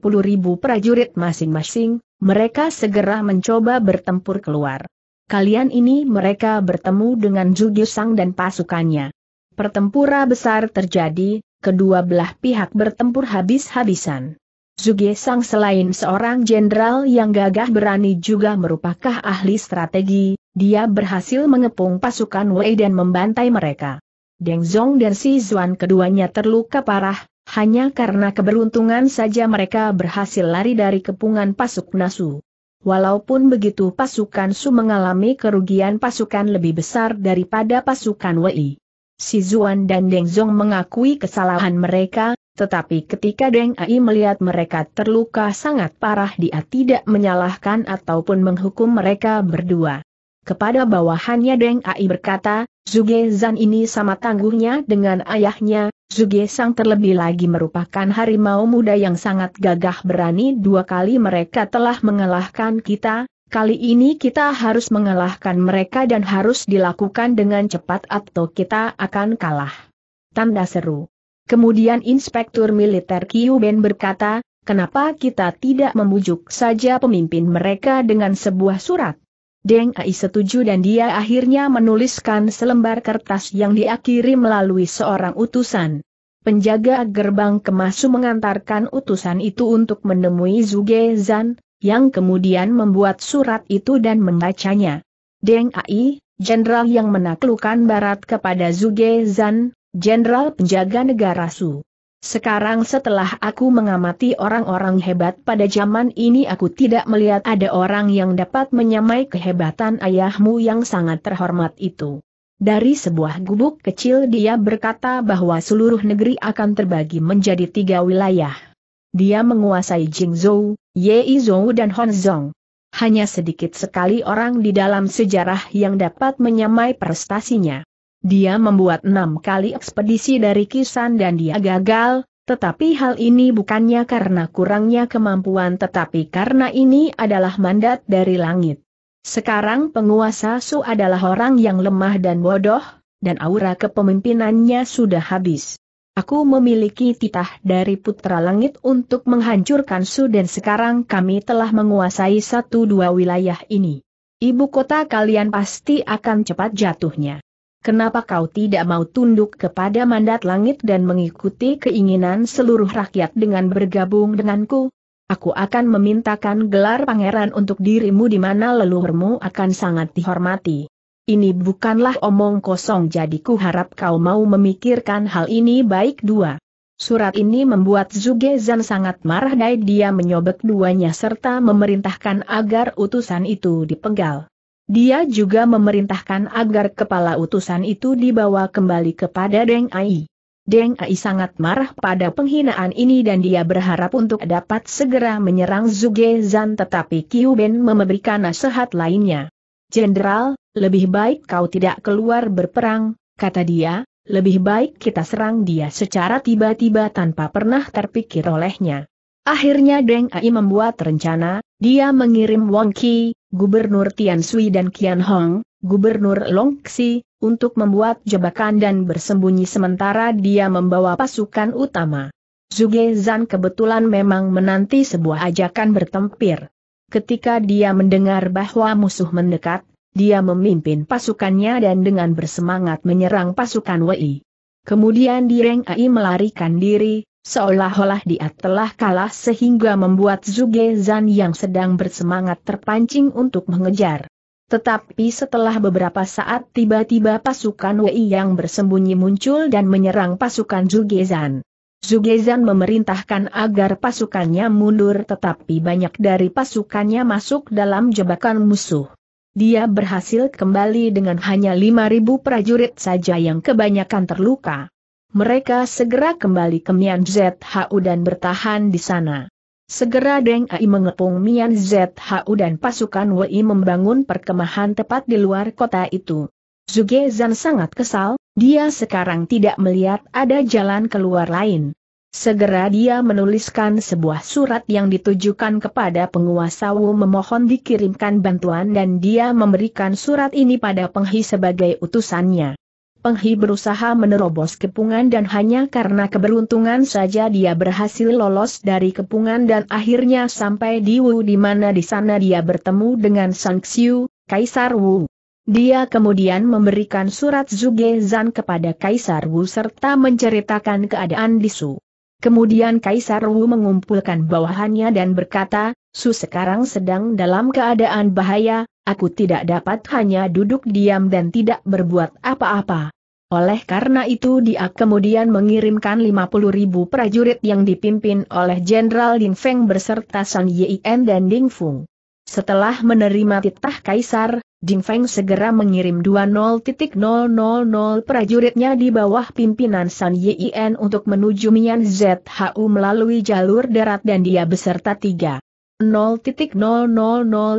prajurit masing-masing, mereka segera mencoba bertempur keluar. Kalian ini mereka bertemu dengan Sang dan pasukannya. Pertempura besar terjadi, kedua belah pihak bertempur habis-habisan. Zuge Sang selain seorang jenderal yang gagah berani juga merupakan ahli strategi, dia berhasil mengepung pasukan Wei dan membantai mereka. Deng Zhong dan Si Zuan keduanya terluka parah, hanya karena keberuntungan saja mereka berhasil lari dari kepungan pasuk Nasu. Walaupun begitu pasukan Su mengalami kerugian pasukan lebih besar daripada pasukan Wei. Si Zuan dan Deng Zhong mengakui kesalahan mereka, tetapi ketika Deng Ai melihat mereka terluka sangat parah dia tidak menyalahkan ataupun menghukum mereka berdua. Kepada bawahannya Deng Ai berkata, Zuge Zan ini sama tangguhnya dengan ayahnya, Zuge Sang terlebih lagi merupakan harimau muda yang sangat gagah berani dua kali mereka telah mengalahkan kita, Kali ini kita harus mengalahkan mereka dan harus dilakukan dengan cepat atau kita akan kalah. Tanda seru. Kemudian Inspektur Militer Ben berkata, kenapa kita tidak membujuk saja pemimpin mereka dengan sebuah surat? Deng Ai setuju dan dia akhirnya menuliskan selembar kertas yang diakhiri melalui seorang utusan. Penjaga gerbang kemasu mengantarkan utusan itu untuk menemui Zuge Zan, yang kemudian membuat surat itu dan membacanya. Deng Ai, jenderal yang menaklukkan barat kepada Zuge Zan, Jenderal Penjaga Negara Su. Sekarang setelah aku mengamati orang-orang hebat pada zaman ini aku tidak melihat ada orang yang dapat menyamai kehebatan ayahmu yang sangat terhormat itu. Dari sebuah gubuk kecil dia berkata bahwa seluruh negeri akan terbagi menjadi tiga wilayah. Dia menguasai Jingzhou, Yeizhou dan Honzong. Hanya sedikit sekali orang di dalam sejarah yang dapat menyamai prestasinya. Dia membuat enam kali ekspedisi dari Kisan dan dia gagal, tetapi hal ini bukannya karena kurangnya kemampuan tetapi karena ini adalah mandat dari langit. Sekarang penguasa Su adalah orang yang lemah dan bodoh, dan aura kepemimpinannya sudah habis. Aku memiliki titah dari Putra Langit untuk menghancurkan Su dan sekarang kami telah menguasai satu dua wilayah ini. Ibu kota kalian pasti akan cepat jatuhnya. Kenapa kau tidak mau tunduk kepada mandat langit dan mengikuti keinginan seluruh rakyat dengan bergabung denganku? Aku akan memintakan gelar pangeran untuk dirimu di mana leluhurmu akan sangat dihormati. Ini bukanlah omong kosong jadi ku harap kau mau memikirkan hal ini baik dua. Surat ini membuat Zugezan sangat marah dan dia menyobek duanya serta memerintahkan agar utusan itu dipenggal. Dia juga memerintahkan agar kepala utusan itu dibawa kembali kepada Deng Ai. Deng Ai sangat marah pada penghinaan ini dan dia berharap untuk dapat segera menyerang Zuge Zan tetapi Kiu Ben memberikan nasihat lainnya. Jenderal, lebih baik kau tidak keluar berperang, kata dia, lebih baik kita serang dia secara tiba-tiba tanpa pernah terpikir olehnya. Akhirnya Deng Ai membuat rencana, dia mengirim Wong Ki, Gubernur Tian Sui dan Qian Hong, Gubernur Long Xi, untuk membuat jebakan dan bersembunyi sementara dia membawa pasukan utama. Zuge Zan kebetulan memang menanti sebuah ajakan bertempir. Ketika dia mendengar bahwa musuh mendekat, dia memimpin pasukannya dan dengan bersemangat menyerang pasukan Wei. Kemudian Direng Ai melarikan diri, Seolah-olah dia telah kalah sehingga membuat Zuge Zan yang sedang bersemangat terpancing untuk mengejar. Tetapi setelah beberapa saat tiba-tiba pasukan Wei yang bersembunyi muncul dan menyerang pasukan Zuge Zan. Zugezan memerintahkan agar pasukannya mundur tetapi banyak dari pasukannya masuk dalam jebakan musuh. Dia berhasil kembali dengan hanya 5.000 prajurit saja yang kebanyakan terluka. Mereka segera kembali ke Mian ZHU dan bertahan di sana. Segera Deng Ai mengepung Mian ZHU dan pasukan Wei membangun perkemahan tepat di luar kota itu. Zuge Zan sangat kesal, dia sekarang tidak melihat ada jalan keluar lain. Segera dia menuliskan sebuah surat yang ditujukan kepada penguasa Wu memohon dikirimkan bantuan dan dia memberikan surat ini pada Penghi sebagai utusannya. Penghi berusaha menerobos kepungan dan hanya karena keberuntungan saja dia berhasil lolos dari kepungan dan akhirnya sampai di Wu di mana di sana dia bertemu dengan Sang Xiu, Kaisar Wu. Dia kemudian memberikan surat Zuge Zan kepada Kaisar Wu serta menceritakan keadaan di Su. Kemudian Kaisar Wu mengumpulkan bawahannya dan berkata, Su sekarang sedang dalam keadaan bahaya, aku tidak dapat hanya duduk diam dan tidak berbuat apa-apa. Oleh karena itu dia kemudian mengirimkan 50 ribu prajurit yang dipimpin oleh Jenderal Ding Feng berserta San Yien dan Ding Fung. Setelah menerima titah kaisar, Ding Feng segera mengirim 20.000 prajuritnya di bawah pimpinan San Yien untuk menuju Mian ZHU melalui jalur darat dan dia beserta tiga 0.000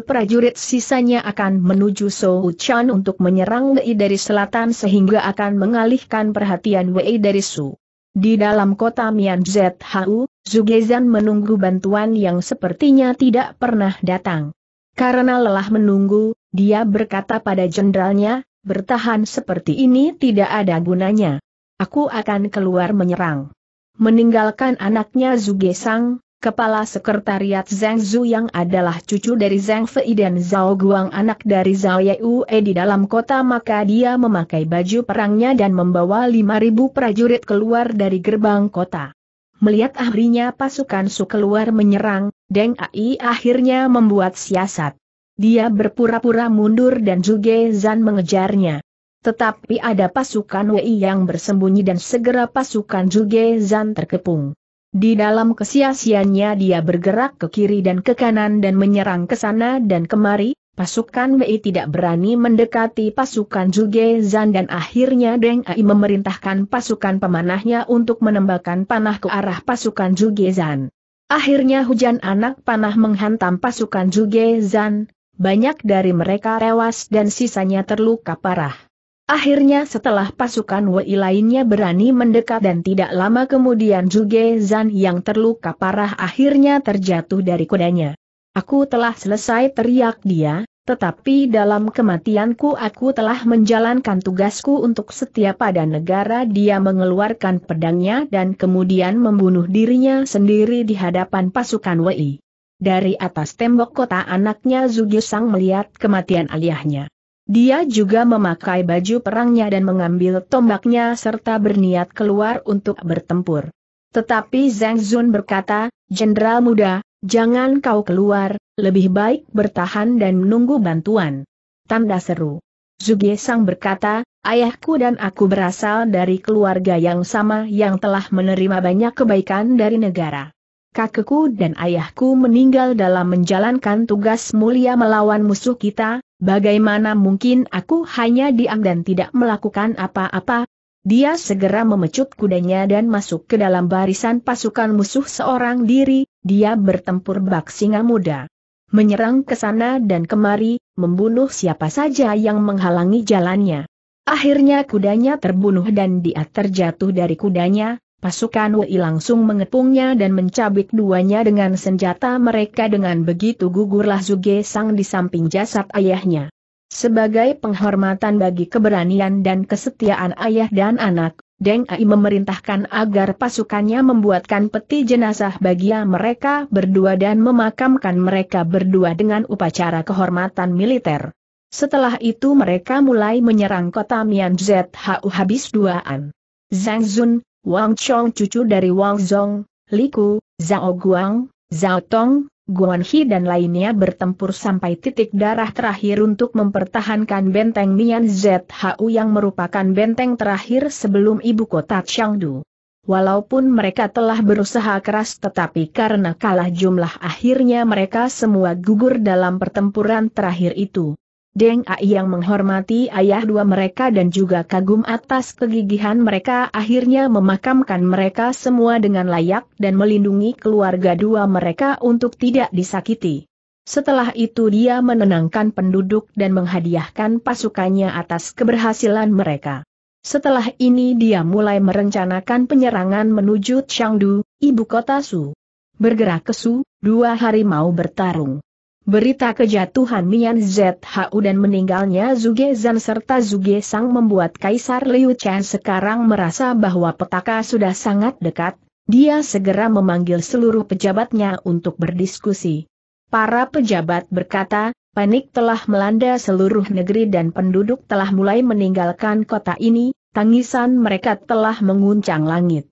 prajurit sisanya akan menuju Sou Chan untuk menyerang Wei dari selatan sehingga akan mengalihkan perhatian Wei dari Su. Di dalam kota Mian ZHU, Zugezan menunggu bantuan yang sepertinya tidak pernah datang. Karena lelah menunggu, dia berkata pada jenderalnya, bertahan seperti ini tidak ada gunanya. Aku akan keluar menyerang. Meninggalkan anaknya Zugesang, Kepala Sekretariat Zhang Zhu yang adalah cucu dari Zhang Fei dan Zhao Guang anak dari Zhao Yue di dalam kota maka dia memakai baju perangnya dan membawa 5.000 prajurit keluar dari gerbang kota. Melihat akhirnya pasukan Su keluar menyerang, Deng Ai akhirnya membuat siasat. Dia berpura-pura mundur dan juga Zan mengejarnya. Tetapi ada pasukan Wei yang bersembunyi dan segera pasukan juga Zan terkepung. Di dalam kesia-siannya dia bergerak ke kiri dan ke kanan dan menyerang ke sana dan kemari, pasukan Wei tidak berani mendekati pasukan Juge Zan dan akhirnya Deng Ai memerintahkan pasukan pemanahnya untuk menembakkan panah ke arah pasukan Juge Zan. Akhirnya hujan anak panah menghantam pasukan Juge Zan, banyak dari mereka rewas dan sisanya terluka parah. Akhirnya setelah pasukan Wei lainnya berani mendekat dan tidak lama kemudian Juge Zan yang terluka parah akhirnya terjatuh dari kudanya. Aku telah selesai teriak dia, tetapi dalam kematianku aku telah menjalankan tugasku untuk setia pada negara dia mengeluarkan pedangnya dan kemudian membunuh dirinya sendiri di hadapan pasukan Wei. Dari atas tembok kota anaknya Zugi Sang melihat kematian aliahnya. Dia juga memakai baju perangnya dan mengambil tombaknya serta berniat keluar untuk bertempur. Tetapi Zhang Zun berkata, Jenderal muda, jangan kau keluar, lebih baik bertahan dan menunggu bantuan. Tanda seru. Zuge Sang berkata, ayahku dan aku berasal dari keluarga yang sama yang telah menerima banyak kebaikan dari negara kakekku dan ayahku meninggal dalam menjalankan tugas mulia melawan musuh kita, bagaimana mungkin aku hanya diam dan tidak melakukan apa-apa? Dia segera memecut kudanya dan masuk ke dalam barisan pasukan musuh seorang diri, dia bertempur bak singa muda. Menyerang ke sana dan kemari, membunuh siapa saja yang menghalangi jalannya. Akhirnya kudanya terbunuh dan dia terjatuh dari kudanya, Pasukan Wei langsung mengepungnya dan mencabik duanya dengan senjata mereka dengan begitu gugurlah Zuge Sang di samping jasad ayahnya. Sebagai penghormatan bagi keberanian dan kesetiaan ayah dan anak, Deng Ai memerintahkan agar pasukannya membuatkan peti jenazah bagi mereka berdua dan memakamkan mereka berdua dengan upacara kehormatan militer. Setelah itu mereka mulai menyerang kota Hu habis duaan. Zhang Zun, Wang Chong cucu dari Wang Zong, Liku, Zhao Guang, Zhao Tong, Guan Hi dan lainnya bertempur sampai titik darah terakhir untuk mempertahankan benteng Mian ZHU yang merupakan benteng terakhir sebelum ibu kota Chengdu. Walaupun mereka telah berusaha keras tetapi karena kalah jumlah akhirnya mereka semua gugur dalam pertempuran terakhir itu. Deng Ai yang menghormati ayah dua mereka dan juga kagum atas kegigihan mereka akhirnya memakamkan mereka semua dengan layak dan melindungi keluarga dua mereka untuk tidak disakiti. Setelah itu dia menenangkan penduduk dan menghadiahkan pasukannya atas keberhasilan mereka. Setelah ini dia mulai merencanakan penyerangan menuju Changdu, ibu kota Su. Bergerak ke Su, dua mau bertarung. Berita kejatuhan Mian ZHU dan meninggalnya Zuge Zan serta Zuge Sang membuat Kaisar Liu Chen sekarang merasa bahwa petaka sudah sangat dekat, dia segera memanggil seluruh pejabatnya untuk berdiskusi. Para pejabat berkata, panik telah melanda seluruh negeri dan penduduk telah mulai meninggalkan kota ini, tangisan mereka telah menguncang langit.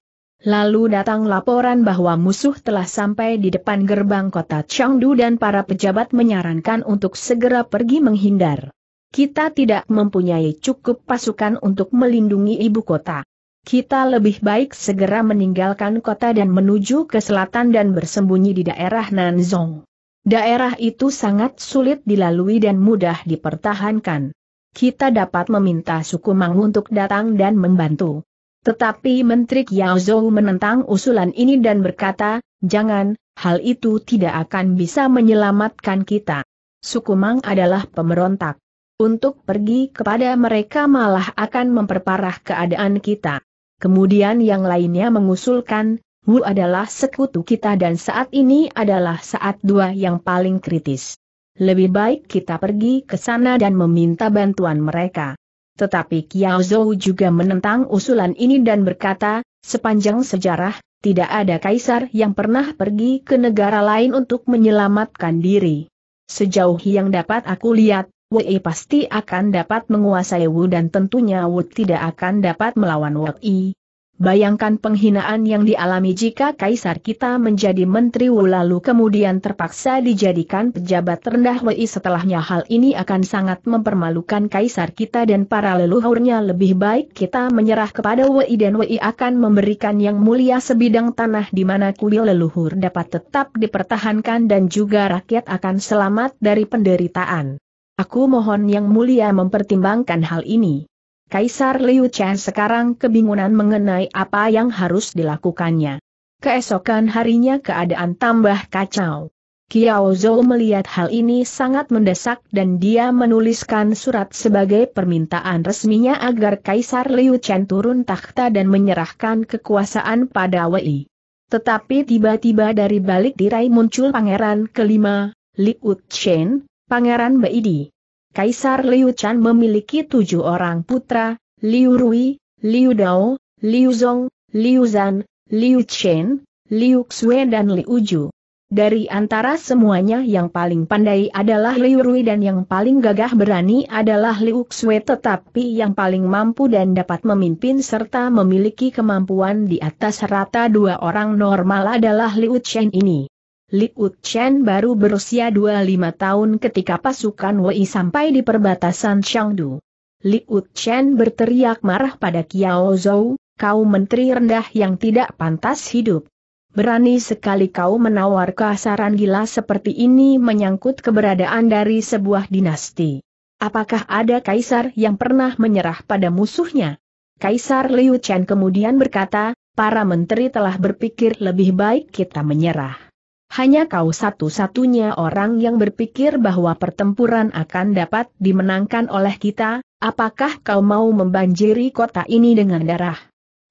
Lalu datang laporan bahwa musuh telah sampai di depan gerbang kota Chengdu dan para pejabat menyarankan untuk segera pergi menghindar. Kita tidak mempunyai cukup pasukan untuk melindungi ibu kota. Kita lebih baik segera meninggalkan kota dan menuju ke selatan dan bersembunyi di daerah Nanzong. Daerah itu sangat sulit dilalui dan mudah dipertahankan. Kita dapat meminta suku Mang untuk datang dan membantu. Tetapi Menteri Yao Zhou menentang usulan ini dan berkata, jangan, hal itu tidak akan bisa menyelamatkan kita. Suku Mang adalah pemberontak. Untuk pergi kepada mereka malah akan memperparah keadaan kita. Kemudian yang lainnya mengusulkan, Wu adalah sekutu kita dan saat ini adalah saat dua yang paling kritis. Lebih baik kita pergi ke sana dan meminta bantuan mereka. Tetapi Kiao Zhou juga menentang usulan ini dan berkata, sepanjang sejarah, tidak ada kaisar yang pernah pergi ke negara lain untuk menyelamatkan diri. Sejauh yang dapat aku lihat, Wei pasti akan dapat menguasai Wu dan tentunya Wu tidak akan dapat melawan Wei. Bayangkan penghinaan yang dialami jika kaisar kita menjadi menteri Wu lalu kemudian terpaksa dijadikan pejabat rendah Wei setelahnya hal ini akan sangat mempermalukan kaisar kita dan para leluhurnya lebih baik kita menyerah kepada Wei dan Wei akan memberikan yang mulia sebidang tanah di mana kuil leluhur dapat tetap dipertahankan dan juga rakyat akan selamat dari penderitaan. Aku mohon yang mulia mempertimbangkan hal ini. Kaisar Liu Chen sekarang kebingungan mengenai apa yang harus dilakukannya. Keesokan harinya keadaan tambah kacau. Kiao Zhou melihat hal ini sangat mendesak dan dia menuliskan surat sebagai permintaan resminya agar Kaisar Liu Chen turun takhta dan menyerahkan kekuasaan pada Wei. Tetapi tiba-tiba dari balik tirai muncul pangeran kelima, Liu Chen, Pangeran Beidi. Kaisar Liu Chan memiliki tujuh orang putra, Liu Rui, Liu Dao, Liu Zong, Liu Zan, Liu Chen, Liu Xue dan Liu Ju. Dari antara semuanya yang paling pandai adalah Liu Rui dan yang paling gagah berani adalah Liu Xue tetapi yang paling mampu dan dapat memimpin serta memiliki kemampuan di atas rata dua orang normal adalah Liu Chen ini. Liu Chen baru berusia 25 tahun ketika pasukan Wei sampai di perbatasan Changdu. Liu Chen berteriak marah pada Kiao Zhou, kau menteri rendah yang tidak pantas hidup. Berani sekali kau menawar kasaran gila seperti ini menyangkut keberadaan dari sebuah dinasti. Apakah ada kaisar yang pernah menyerah pada musuhnya? Kaisar Liu Chen kemudian berkata, para menteri telah berpikir lebih baik kita menyerah. Hanya kau satu-satunya orang yang berpikir bahwa pertempuran akan dapat dimenangkan oleh kita, apakah kau mau membanjiri kota ini dengan darah?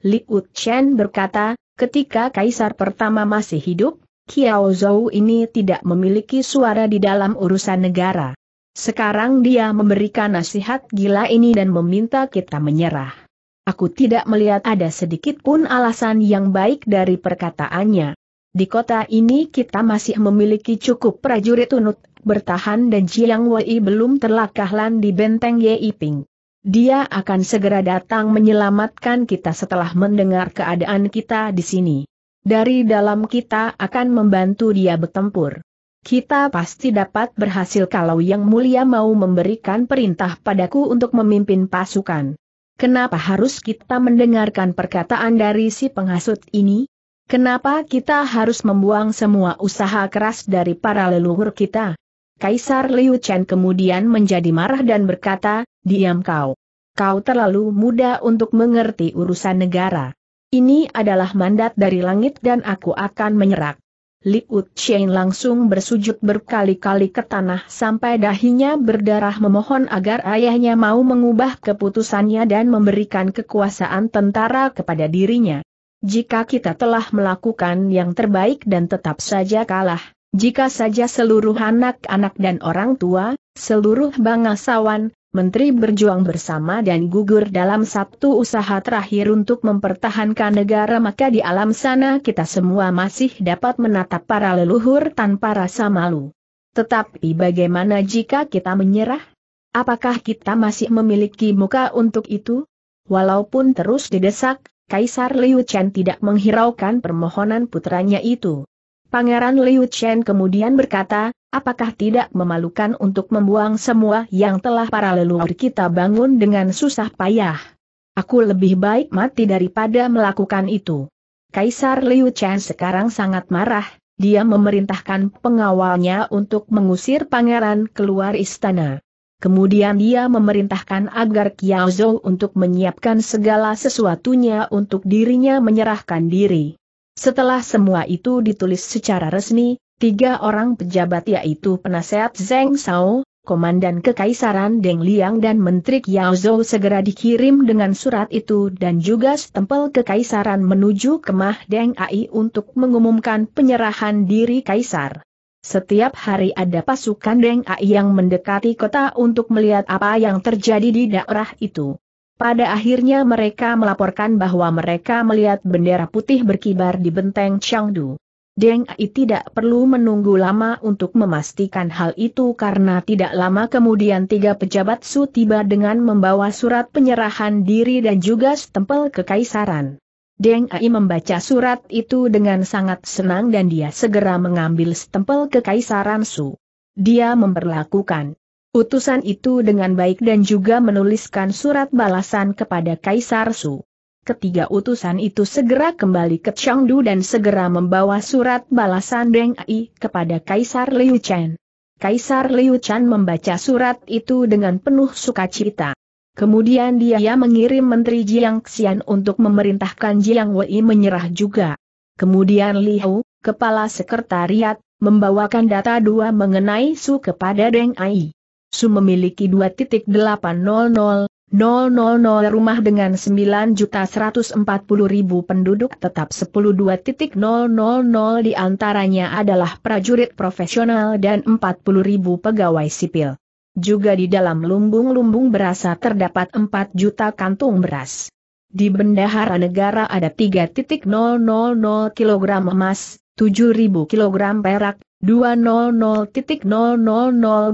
Liu Chen berkata, ketika kaisar pertama masih hidup, Kiao Zhou ini tidak memiliki suara di dalam urusan negara. Sekarang dia memberikan nasihat gila ini dan meminta kita menyerah. Aku tidak melihat ada sedikit pun alasan yang baik dari perkataannya. Di kota ini kita masih memiliki cukup prajurit unut, bertahan dan Jiang Wei belum terlakahlan di benteng Yei Ping. Dia akan segera datang menyelamatkan kita setelah mendengar keadaan kita di sini. Dari dalam kita akan membantu dia bertempur. Kita pasti dapat berhasil kalau Yang Mulia mau memberikan perintah padaku untuk memimpin pasukan. Kenapa harus kita mendengarkan perkataan dari si penghasut ini? Kenapa kita harus membuang semua usaha keras dari para leluhur kita? Kaisar Liu Chen kemudian menjadi marah dan berkata, diam kau. Kau terlalu muda untuk mengerti urusan negara. Ini adalah mandat dari langit dan aku akan menyerah. Liu Chen langsung bersujud berkali-kali ke tanah sampai dahinya berdarah memohon agar ayahnya mau mengubah keputusannya dan memberikan kekuasaan tentara kepada dirinya. Jika kita telah melakukan yang terbaik dan tetap saja kalah, jika saja seluruh anak-anak dan orang tua, seluruh bangsawan, menteri berjuang bersama dan gugur dalam satu usaha terakhir untuk mempertahankan negara maka di alam sana kita semua masih dapat menatap para leluhur tanpa rasa malu. Tetapi bagaimana jika kita menyerah? Apakah kita masih memiliki muka untuk itu? Walaupun terus didesak, Kaisar Liu Chen tidak menghiraukan permohonan putranya itu. Pangeran Liu Chen kemudian berkata, apakah tidak memalukan untuk membuang semua yang telah para leluhur kita bangun dengan susah payah? Aku lebih baik mati daripada melakukan itu. Kaisar Liu Chen sekarang sangat marah, dia memerintahkan pengawalnya untuk mengusir pangeran keluar istana. Kemudian dia memerintahkan agar Zhou untuk menyiapkan segala sesuatunya untuk dirinya menyerahkan diri. Setelah semua itu ditulis secara resmi, tiga orang pejabat yaitu penasehat Zeng Shao, Komandan Kekaisaran Deng Liang dan Menteri Zhou segera dikirim dengan surat itu dan juga setempel Kekaisaran menuju kemah Deng Ai untuk mengumumkan penyerahan diri Kaisar. Setiap hari ada pasukan Deng Ai yang mendekati kota untuk melihat apa yang terjadi di daerah itu. Pada akhirnya mereka melaporkan bahwa mereka melihat bendera putih berkibar di benteng Changdu. Deng Ai tidak perlu menunggu lama untuk memastikan hal itu karena tidak lama kemudian tiga pejabat Su tiba dengan membawa surat penyerahan diri dan juga stempel kekaisaran. Deng Ai membaca surat itu dengan sangat senang dan dia segera mengambil stempel kekaisaran Su. Dia memperlakukan utusan itu dengan baik dan juga menuliskan surat balasan kepada Kaisar Su. Ketiga utusan itu segera kembali ke Chengdu dan segera membawa surat balasan Deng Ai kepada Kaisar Liu Chen. Kaisar Liu Chen membaca surat itu dengan penuh sukacita. Kemudian dia mengirim Menteri Jiang Xian untuk memerintahkan Jiang Wei menyerah juga. Kemudian Li Hu, Kepala Sekretariat, membawakan data dua mengenai Su kepada Deng Ai. Su memiliki 2.800.000 rumah dengan 9.140.000 penduduk tetap 10.2.000 antaranya adalah prajurit profesional dan 40.000 pegawai sipil juga di dalam lumbung-lumbung berasa terdapat 4 juta kantung beras. Di bendahara negara ada 3.000 kg emas, 7.000 kg perak, 200.000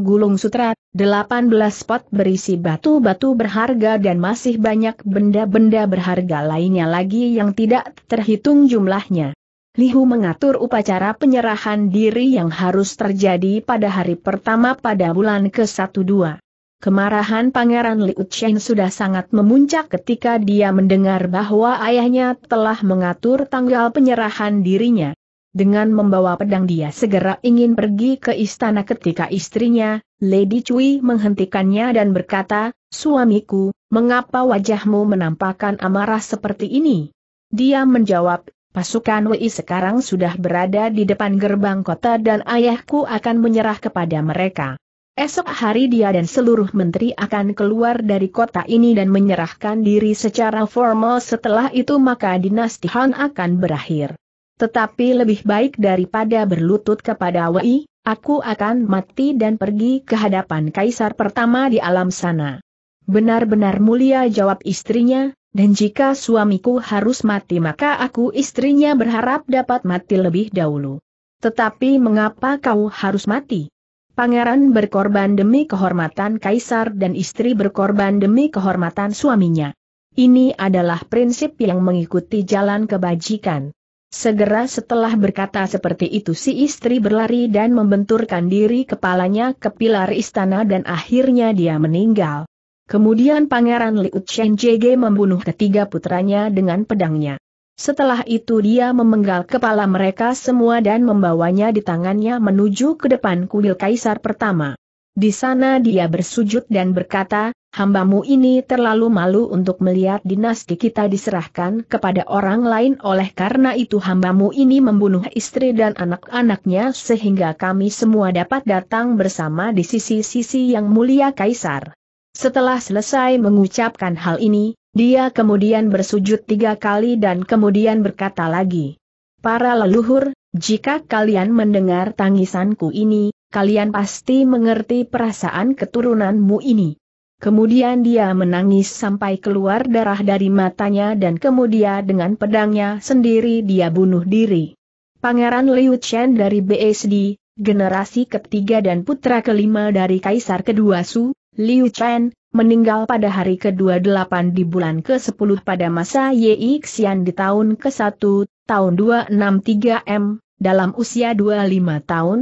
gulung sutra, 18 pot berisi batu-batu berharga dan masih banyak benda-benda berharga lainnya lagi yang tidak terhitung jumlahnya. Lihu mengatur upacara penyerahan diri yang harus terjadi pada hari pertama pada bulan ke-12. Kemarahan Pangeran Liu Chen sudah sangat memuncak ketika dia mendengar bahwa ayahnya telah mengatur tanggal penyerahan dirinya. Dengan membawa pedang dia segera ingin pergi ke istana ketika istrinya, Lady Cui menghentikannya dan berkata, Suamiku, mengapa wajahmu menampakkan amarah seperti ini? Dia menjawab, Pasukan Wei sekarang sudah berada di depan gerbang kota dan ayahku akan menyerah kepada mereka. Esok hari dia dan seluruh menteri akan keluar dari kota ini dan menyerahkan diri secara formal setelah itu maka dinasti Han akan berakhir. Tetapi lebih baik daripada berlutut kepada Wei, aku akan mati dan pergi ke hadapan kaisar pertama di alam sana. Benar-benar mulia jawab istrinya, dan jika suamiku harus mati maka aku istrinya berharap dapat mati lebih dahulu. Tetapi mengapa kau harus mati? Pangeran berkorban demi kehormatan kaisar dan istri berkorban demi kehormatan suaminya. Ini adalah prinsip yang mengikuti jalan kebajikan. Segera setelah berkata seperti itu si istri berlari dan membenturkan diri kepalanya ke pilar istana dan akhirnya dia meninggal. Kemudian Pangeran Liu Chen JG membunuh ketiga putranya dengan pedangnya. Setelah itu dia memenggal kepala mereka semua dan membawanya di tangannya menuju ke depan kuil kaisar pertama. Di sana dia bersujud dan berkata, hambamu ini terlalu malu untuk melihat dinasti kita diserahkan kepada orang lain oleh karena itu hambamu ini membunuh istri dan anak-anaknya sehingga kami semua dapat datang bersama di sisi-sisi yang mulia kaisar. Setelah selesai mengucapkan hal ini, dia kemudian bersujud tiga kali dan kemudian berkata lagi. Para leluhur, jika kalian mendengar tangisanku ini, kalian pasti mengerti perasaan keturunanmu ini. Kemudian dia menangis sampai keluar darah dari matanya dan kemudian dengan pedangnya sendiri dia bunuh diri. Pangeran Liu Chen dari BSD, generasi ketiga dan putra kelima dari Kaisar kedua Su, Liu Chen, meninggal pada hari ke-28 di bulan ke-10 pada masa Yi Xian di tahun ke-1, tahun 263M, dalam usia 25 tahun.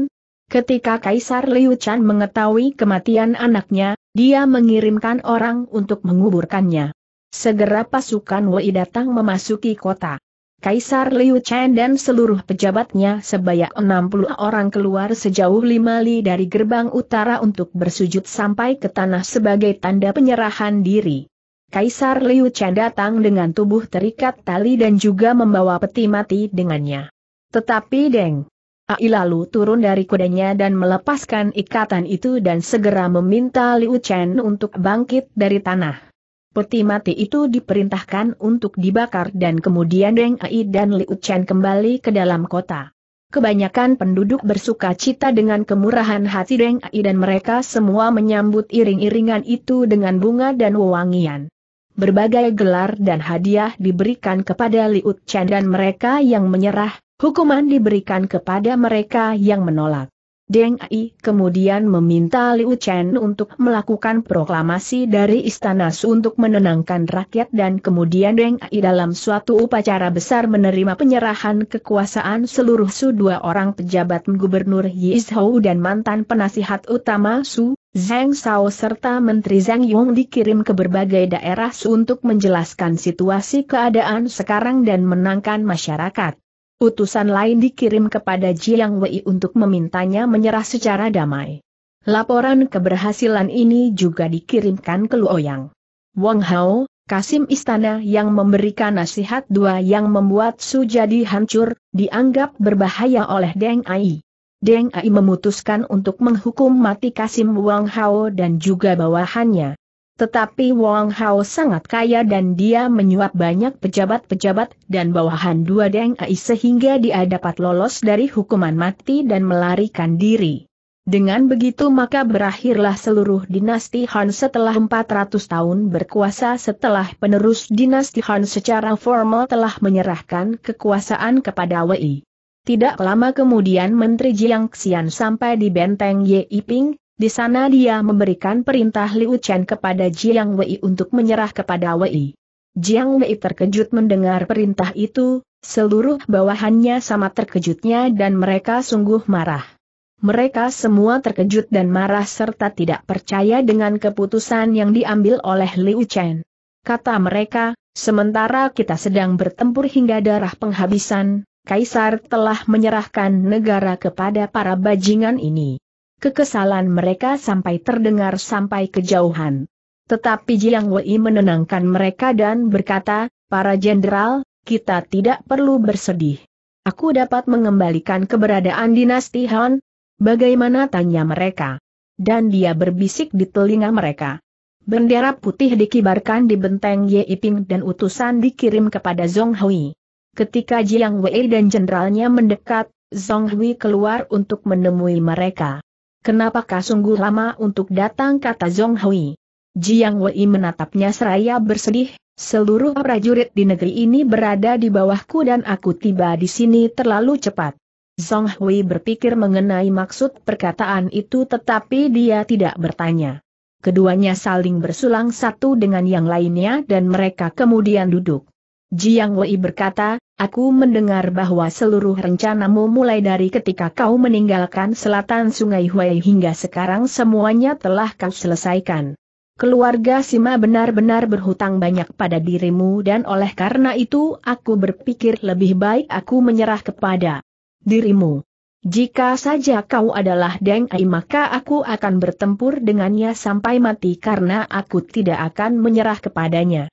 Ketika Kaisar Liu Chan mengetahui kematian anaknya, dia mengirimkan orang untuk menguburkannya. Segera pasukan Wei datang memasuki kota. Kaisar Liu Chen dan seluruh pejabatnya sebanyak 60 orang keluar sejauh lima li dari gerbang utara untuk bersujud sampai ke tanah sebagai tanda penyerahan diri. Kaisar Liu Chen datang dengan tubuh terikat tali dan juga membawa peti mati dengannya. Tetapi Deng Ai lalu turun dari kudanya dan melepaskan ikatan itu dan segera meminta Liu Chen untuk bangkit dari tanah. Peti mati itu diperintahkan untuk dibakar dan kemudian Deng Ai dan Liu Chen kembali ke dalam kota. Kebanyakan penduduk bersuka cita dengan kemurahan hati Deng Ai dan mereka semua menyambut iring-iringan itu dengan bunga dan wewangian. Berbagai gelar dan hadiah diberikan kepada Liu Chen dan mereka yang menyerah, hukuman diberikan kepada mereka yang menolak. Deng Ai kemudian meminta Liu Chen untuk melakukan proklamasi dari istana untuk menenangkan rakyat dan kemudian Deng Ai dalam suatu upacara besar menerima penyerahan kekuasaan seluruh Su dua orang pejabat gubernur Yizhou dan mantan penasihat utama Su, Zhang Sao serta Menteri Zhang Yong dikirim ke berbagai daerah untuk menjelaskan situasi keadaan sekarang dan menangkan masyarakat. Utusan lain dikirim kepada Jiang Wei untuk memintanya menyerah secara damai. Laporan keberhasilan ini juga dikirimkan ke Luoyang. Wang Hao, Kasim Istana yang memberikan nasihat dua yang membuat Su jadi hancur, dianggap berbahaya oleh Deng Ai. Deng Ai memutuskan untuk menghukum mati Kasim Wang Hao dan juga bawahannya. Tetapi Wang Hao sangat kaya dan dia menyuap banyak pejabat-pejabat dan bawahan dua Deng Ai sehingga dia dapat lolos dari hukuman mati dan melarikan diri. Dengan begitu maka berakhirlah seluruh dinasti Han setelah 400 tahun berkuasa setelah penerus dinasti Han secara formal telah menyerahkan kekuasaan kepada Wei. Tidak lama kemudian Menteri Jiang Xian sampai di benteng Ye Iping, di sana dia memberikan perintah Liu Chen kepada Jiang Wei untuk menyerah kepada Wei. Jiang Wei terkejut mendengar perintah itu, seluruh bawahannya sama terkejutnya dan mereka sungguh marah. Mereka semua terkejut dan marah serta tidak percaya dengan keputusan yang diambil oleh Liu Chen. Kata mereka, sementara kita sedang bertempur hingga darah penghabisan, Kaisar telah menyerahkan negara kepada para bajingan ini. Kekesalan mereka sampai terdengar sampai kejauhan. Tetapi Jiang Wei menenangkan mereka dan berkata, para jenderal, kita tidak perlu bersedih. Aku dapat mengembalikan keberadaan dinasti Han? Bagaimana tanya mereka? Dan dia berbisik di telinga mereka. Bendera putih dikibarkan di benteng Ye Iping dan utusan dikirim kepada Zhong Hui. Ketika Jiang Wei dan jenderalnya mendekat, Zhong Hui keluar untuk menemui mereka. Kenapakah sungguh lama untuk datang kata Zhong Hui? Jiang Wei menatapnya seraya bersedih, seluruh prajurit di negeri ini berada di bawahku dan aku tiba di sini terlalu cepat. Zhong Hui berpikir mengenai maksud perkataan itu tetapi dia tidak bertanya. Keduanya saling bersulang satu dengan yang lainnya dan mereka kemudian duduk. Jiang Wei berkata, Aku mendengar bahwa seluruh rencanamu mulai dari ketika kau meninggalkan selatan Sungai Huai hingga sekarang semuanya telah kau selesaikan. Keluarga Sima benar-benar berhutang banyak pada dirimu dan oleh karena itu aku berpikir lebih baik aku menyerah kepada dirimu. Jika saja kau adalah Deng Ai maka aku akan bertempur dengannya sampai mati karena aku tidak akan menyerah kepadanya.